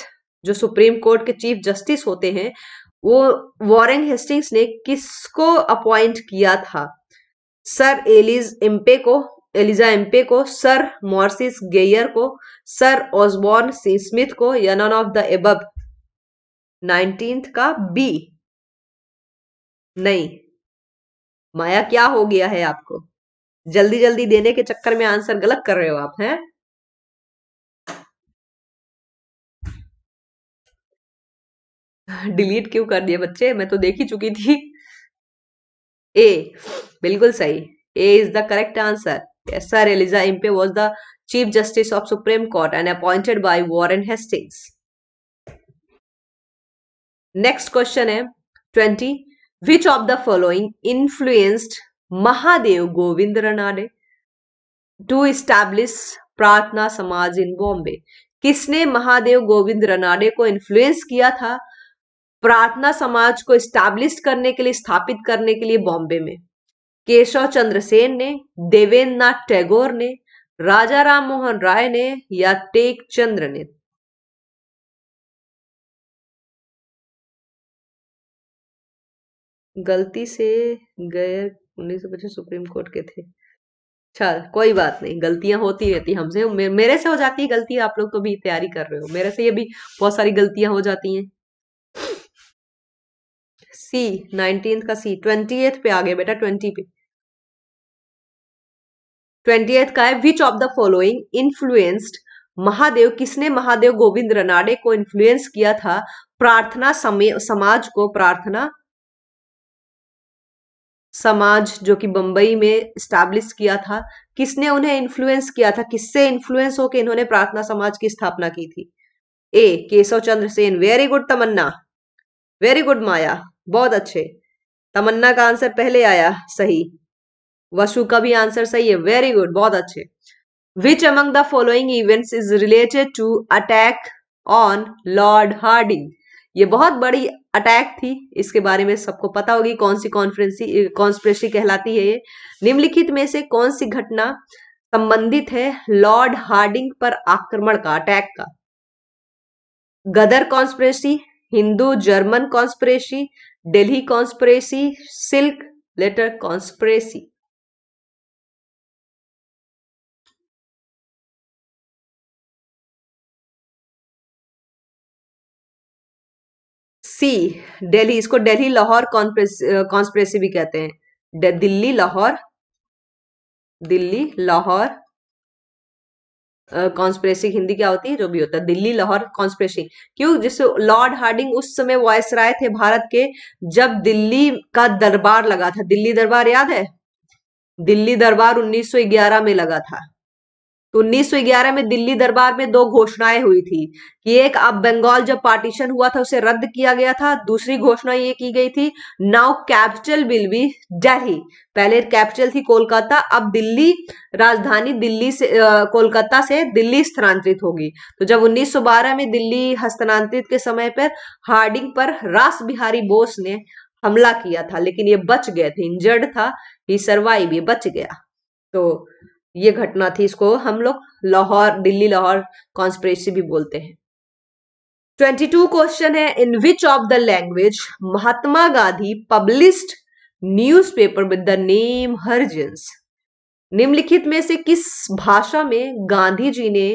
जो सुप्रीम कोर्ट के चीफ जस्टिस होते हैं वो वॉरेन हेस्टिंग्स ने किसको अपॉइंट किया था सर एलिज एम्पे को एलिजा एम्पे को सर मॉर्सिस गेयर को सर ऑसबॉर्न सी स्मिथ को या ऑफ द एब नाइनटीन का बी नहीं माया क्या हो गया है आपको जल्दी जल्दी देने के चक्कर में आंसर गलत कर रहे हो आप हैं डिलीट क्यों कर दिए बच्चे मैं तो देख ही चुकी थी ए बिल्कुल सही A is the correct answer are Elijah Impey was the chief justice of supreme court and appointed by Warren Hastings next question है twenty which of the following influenced Mahadev Govind Ranade to establish Prarthana Samaj इन बॉम्बे किसने महादेव गोविंद रनाडे को influence किया था प्रार्थना समाज को establish करने के लिए स्थापित करने के लिए बॉम्बे में केशव चंद्र सेन ने देवेंद्र नाथ टैगोर ने राजा राम मोहन राय ने या टेक चंद्र ने गलती से गए उन्नीस सौ सुप्रीम कोर्ट के थे अच्छा कोई बात नहीं गलतियां होती रहती हमसे मेरे से हो जाती है गलती आप लोग तो भी तैयारी कर रहे हो मेरे से ये भी बहुत सारी गलतियां हो जाती हैं सी नाइनटीन का सी ट्वेंटी एथ पे आ गया बेटा ट्वेंटी पे ट्वेंटी एथ का है which of the following influenced Mahadev किसने महादेव गोविंद रनाडे को इन्फ्लुएंस किया था प्रार्थना समाज को प्रार्थना समाज जो कि बंबई में स्टैब्लिश किया था किसने उन्हें इन्फ्लुएंस किया था किससे इन्फ्लुएंस होकर इन्होंने प्रार्थना समाज की स्थापना की थी A Keshav Chandra Sen very good Tamanna very good Maya बहुत अच्छे तमन्ना का आंसर पहले आया सही वशु का भी आंसर सही है वेरी गुड बहुत अच्छे which among the following events is related to attack on Lord Hardinge ये बहुत बड़ी अटैक थी इसके बारे में सबको पता होगी कौन सी कॉन्फ्रेंसी कॉन्स्परेसी कहलाती है ये निम्नलिखित में से कौन सी घटना संबंधित है लॉर्ड हार्डिंग पर आक्रमण का अटैक का Ghadar conspiracy Hindu German conspiracy Delhi conspiracy silk letter conspiracy C Delhi इसको डेली लाहौर कॉन्स्परेसी भी कहते हैं दिल्ली लाहौर दिल्ली लाहौर कॉन्स्परेसी uh, हिंदी क्या होती है जो भी होता है दिल्ली लाहौर कॉन्स्परेसी क्यों जिस लॉर्ड हार्डिंग उस समय वॉयस राय थे भारत के जब दिल्ली का दरबार लगा था दिल्ली दरबार याद है दिल्ली दरबार 1911 में लगा था तो 1911 में दिल्ली दरबार में दो घोषणाएं हुई थी कि एक अब बंगाल जब पार्टीशन हुआ था उसे रद्द किया गया था दूसरी घोषणा ये की गई थी now capital will be Delhi पहले कैपिटल थी कोलकाता अब दिल्ली राजधानी दिल्ली से कोलकाता से दिल्ली स्थानांतरित होगी तो जब 1912 में दिल्ली हस्तांतरित के समय पर हार्डिंग पर रास बिहारी बोस ने हमला किया था लेकिन ये बच गए थे इंजर्ड था ही सर्वाइव ये बच गया तो ये घटना थी इसको हम लोग लाहौर दिल्ली लाहौर कॉन्स्परेसी भी बोलते हैं 22 क्वेश्चन है in which of the language Mahatma Gandhi published newspaper with the name Harijan निम्नलिखित में से किस भाषा में गांधी जी ने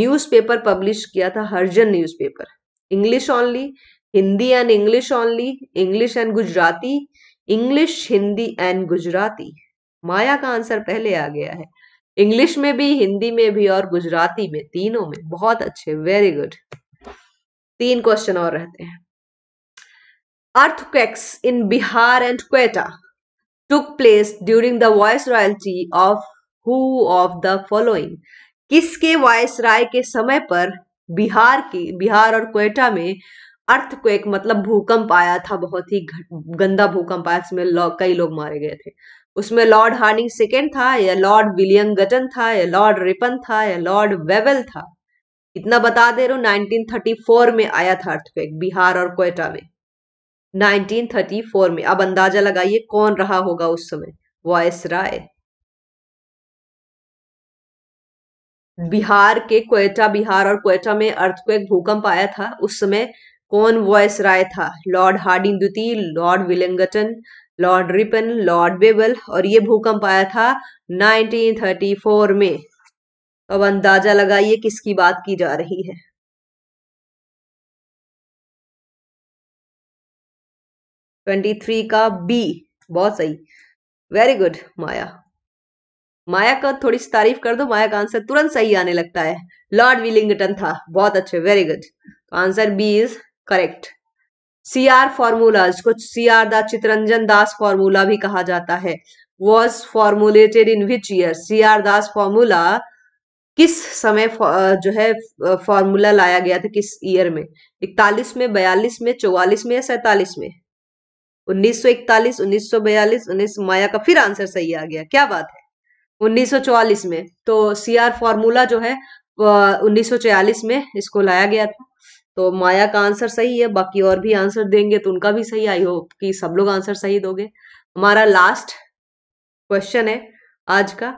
न्यूज़पेपर पब्लिश किया था Harijan newspaper English only Hindi and English only English and Gujarati English Hindi and Gujarati Maya का आंसर पहले आ गया है इंग्लिश में भी हिंदी में भी और गुजराती में तीनों में बहुत अच्छे वेरी गुड तीन क्वेश्चन और रहते हैं in Bihar and Quetta took place during the viceroyalty of who of the following किसके राय के समय पर बिहार की बिहार और क्वेटा में अर्थक्वेक मतलब भूकंप आया था बहुत ही गंदा भूकंप आया जिसमें लो, कई लोग मारे गए थे उसमें लॉर्ड हार्निंग सेकेंड था या लॉर्ड विलियम गटन था या लॉर्ड रिपन था या लॉर्ड वेवल था इतना बता दे रहा हूँ 1934 में आया था अर्थक्वेक बिहार और कोयटा में 1934 में अब अंदाजा लगाइए कौन रहा होगा उस समय वॉयस राय बिहार के कोयटा बिहार और कोयटा में अर्थक्वेक भूकंप आया था उस समय कौन वॉयस राय था लॉर्ड हार्डिंग द्वितीय लॉर्ड गटन लॉर्ड रिपन लॉर्ड बेबल और ये भूकंप आया था 1934 में अब अंदाजा लगाइए किसकी बात की जा रही है ट्वेंटी थ्री का बी बहुत सही वेरी गुड माया माया का थोड़ी सी तारीफ कर दो माया का आंसर तुरंत सही आने लगता है लॉर्ड विलिंगटन था बहुत अच्छे very good answer B is correct C R formula इसको C R Das Chittaranjan Das formula भी कहा जाता है was formulated in which year C R Das formula किस समय जो है फॉर्मूला लाया गया था किस ईयर में इकतालीस में बयालीस में चौवालीस में या सैतालीस में 1941, 1942, सौ माया का फिर आंसर सही आ गया क्या बात है 1944 में तो सीआर फॉर्मूला जो है 1944 में इसको लाया गया था तो माया का आंसर सही है बाकी और भी आंसर देंगे तो उनका भी सही आई होप कि सब लोग आंसर सही दोगे हमारा लास्ट क्वेश्चन है आज का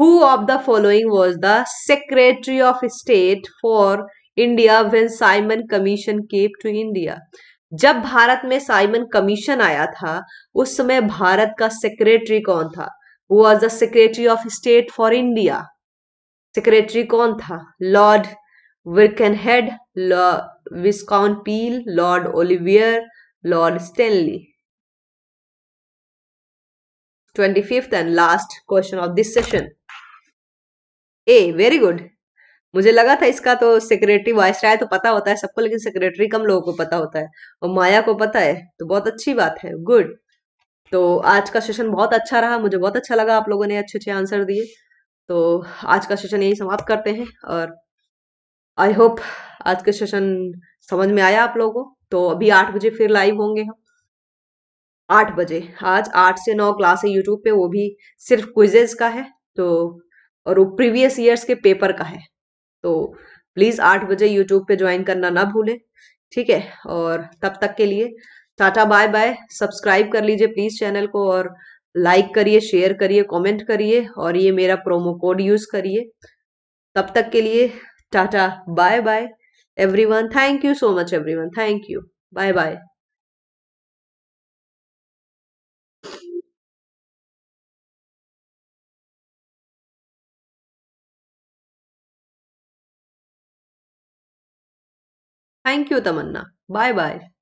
who of the following was the secretary of state for India when Simon Commission came to India जब भारत में साइमन कमीशन आया था उस समय भारत का सेक्रेटरी कौन था who was the secretary of state for India secretary कौन था Lord Viscount Peel Lord Olivier Lord Stanley twenty fifth and last question of this session A very good मुझे लगा था इसका तो सेक्रेटरी वाइस राय तो पता होता है सबको लेकिन सेक्रेटरी कम लोगों को पता होता है और माया को पता है तो बहुत अच्छी बात है गुड तो आज का सेशन बहुत अच्छा रहा मुझे बहुत अच्छा लगा आप लोगों ने अच्छे अच्छे आंसर दिए तो आज का सेशन यही समाप्त करते हैं और आई होप आज का सेशन समझ में आया आप लोगों को तो अभी आठ बजे फिर लाइव होंगे हम आठ बजे आज आठ से नौ क्लास है यूट्यूब पे वो भी सिर्फ क्विजेज का है तो और वो प्रीवियस ईयर्स के पेपर का है तो प्लीज़ आठ बजे यूट्यूब पे ज्वाइन करना ना भूलें ठीक है और तब तक के लिए टाटा बाय बाय सब्सक्राइब कर लीजिए प्लीज़ चैनल को और लाइक करिए शेयर करिए कमेंट करिए और ये मेरा प्रोमो कोड यूज़ करिए तब तक के लिए Tata. Bye bye. Everyone. Thank you so much, everyone. Thank you. Bye bye. Thank you, Tamanna. Bye bye.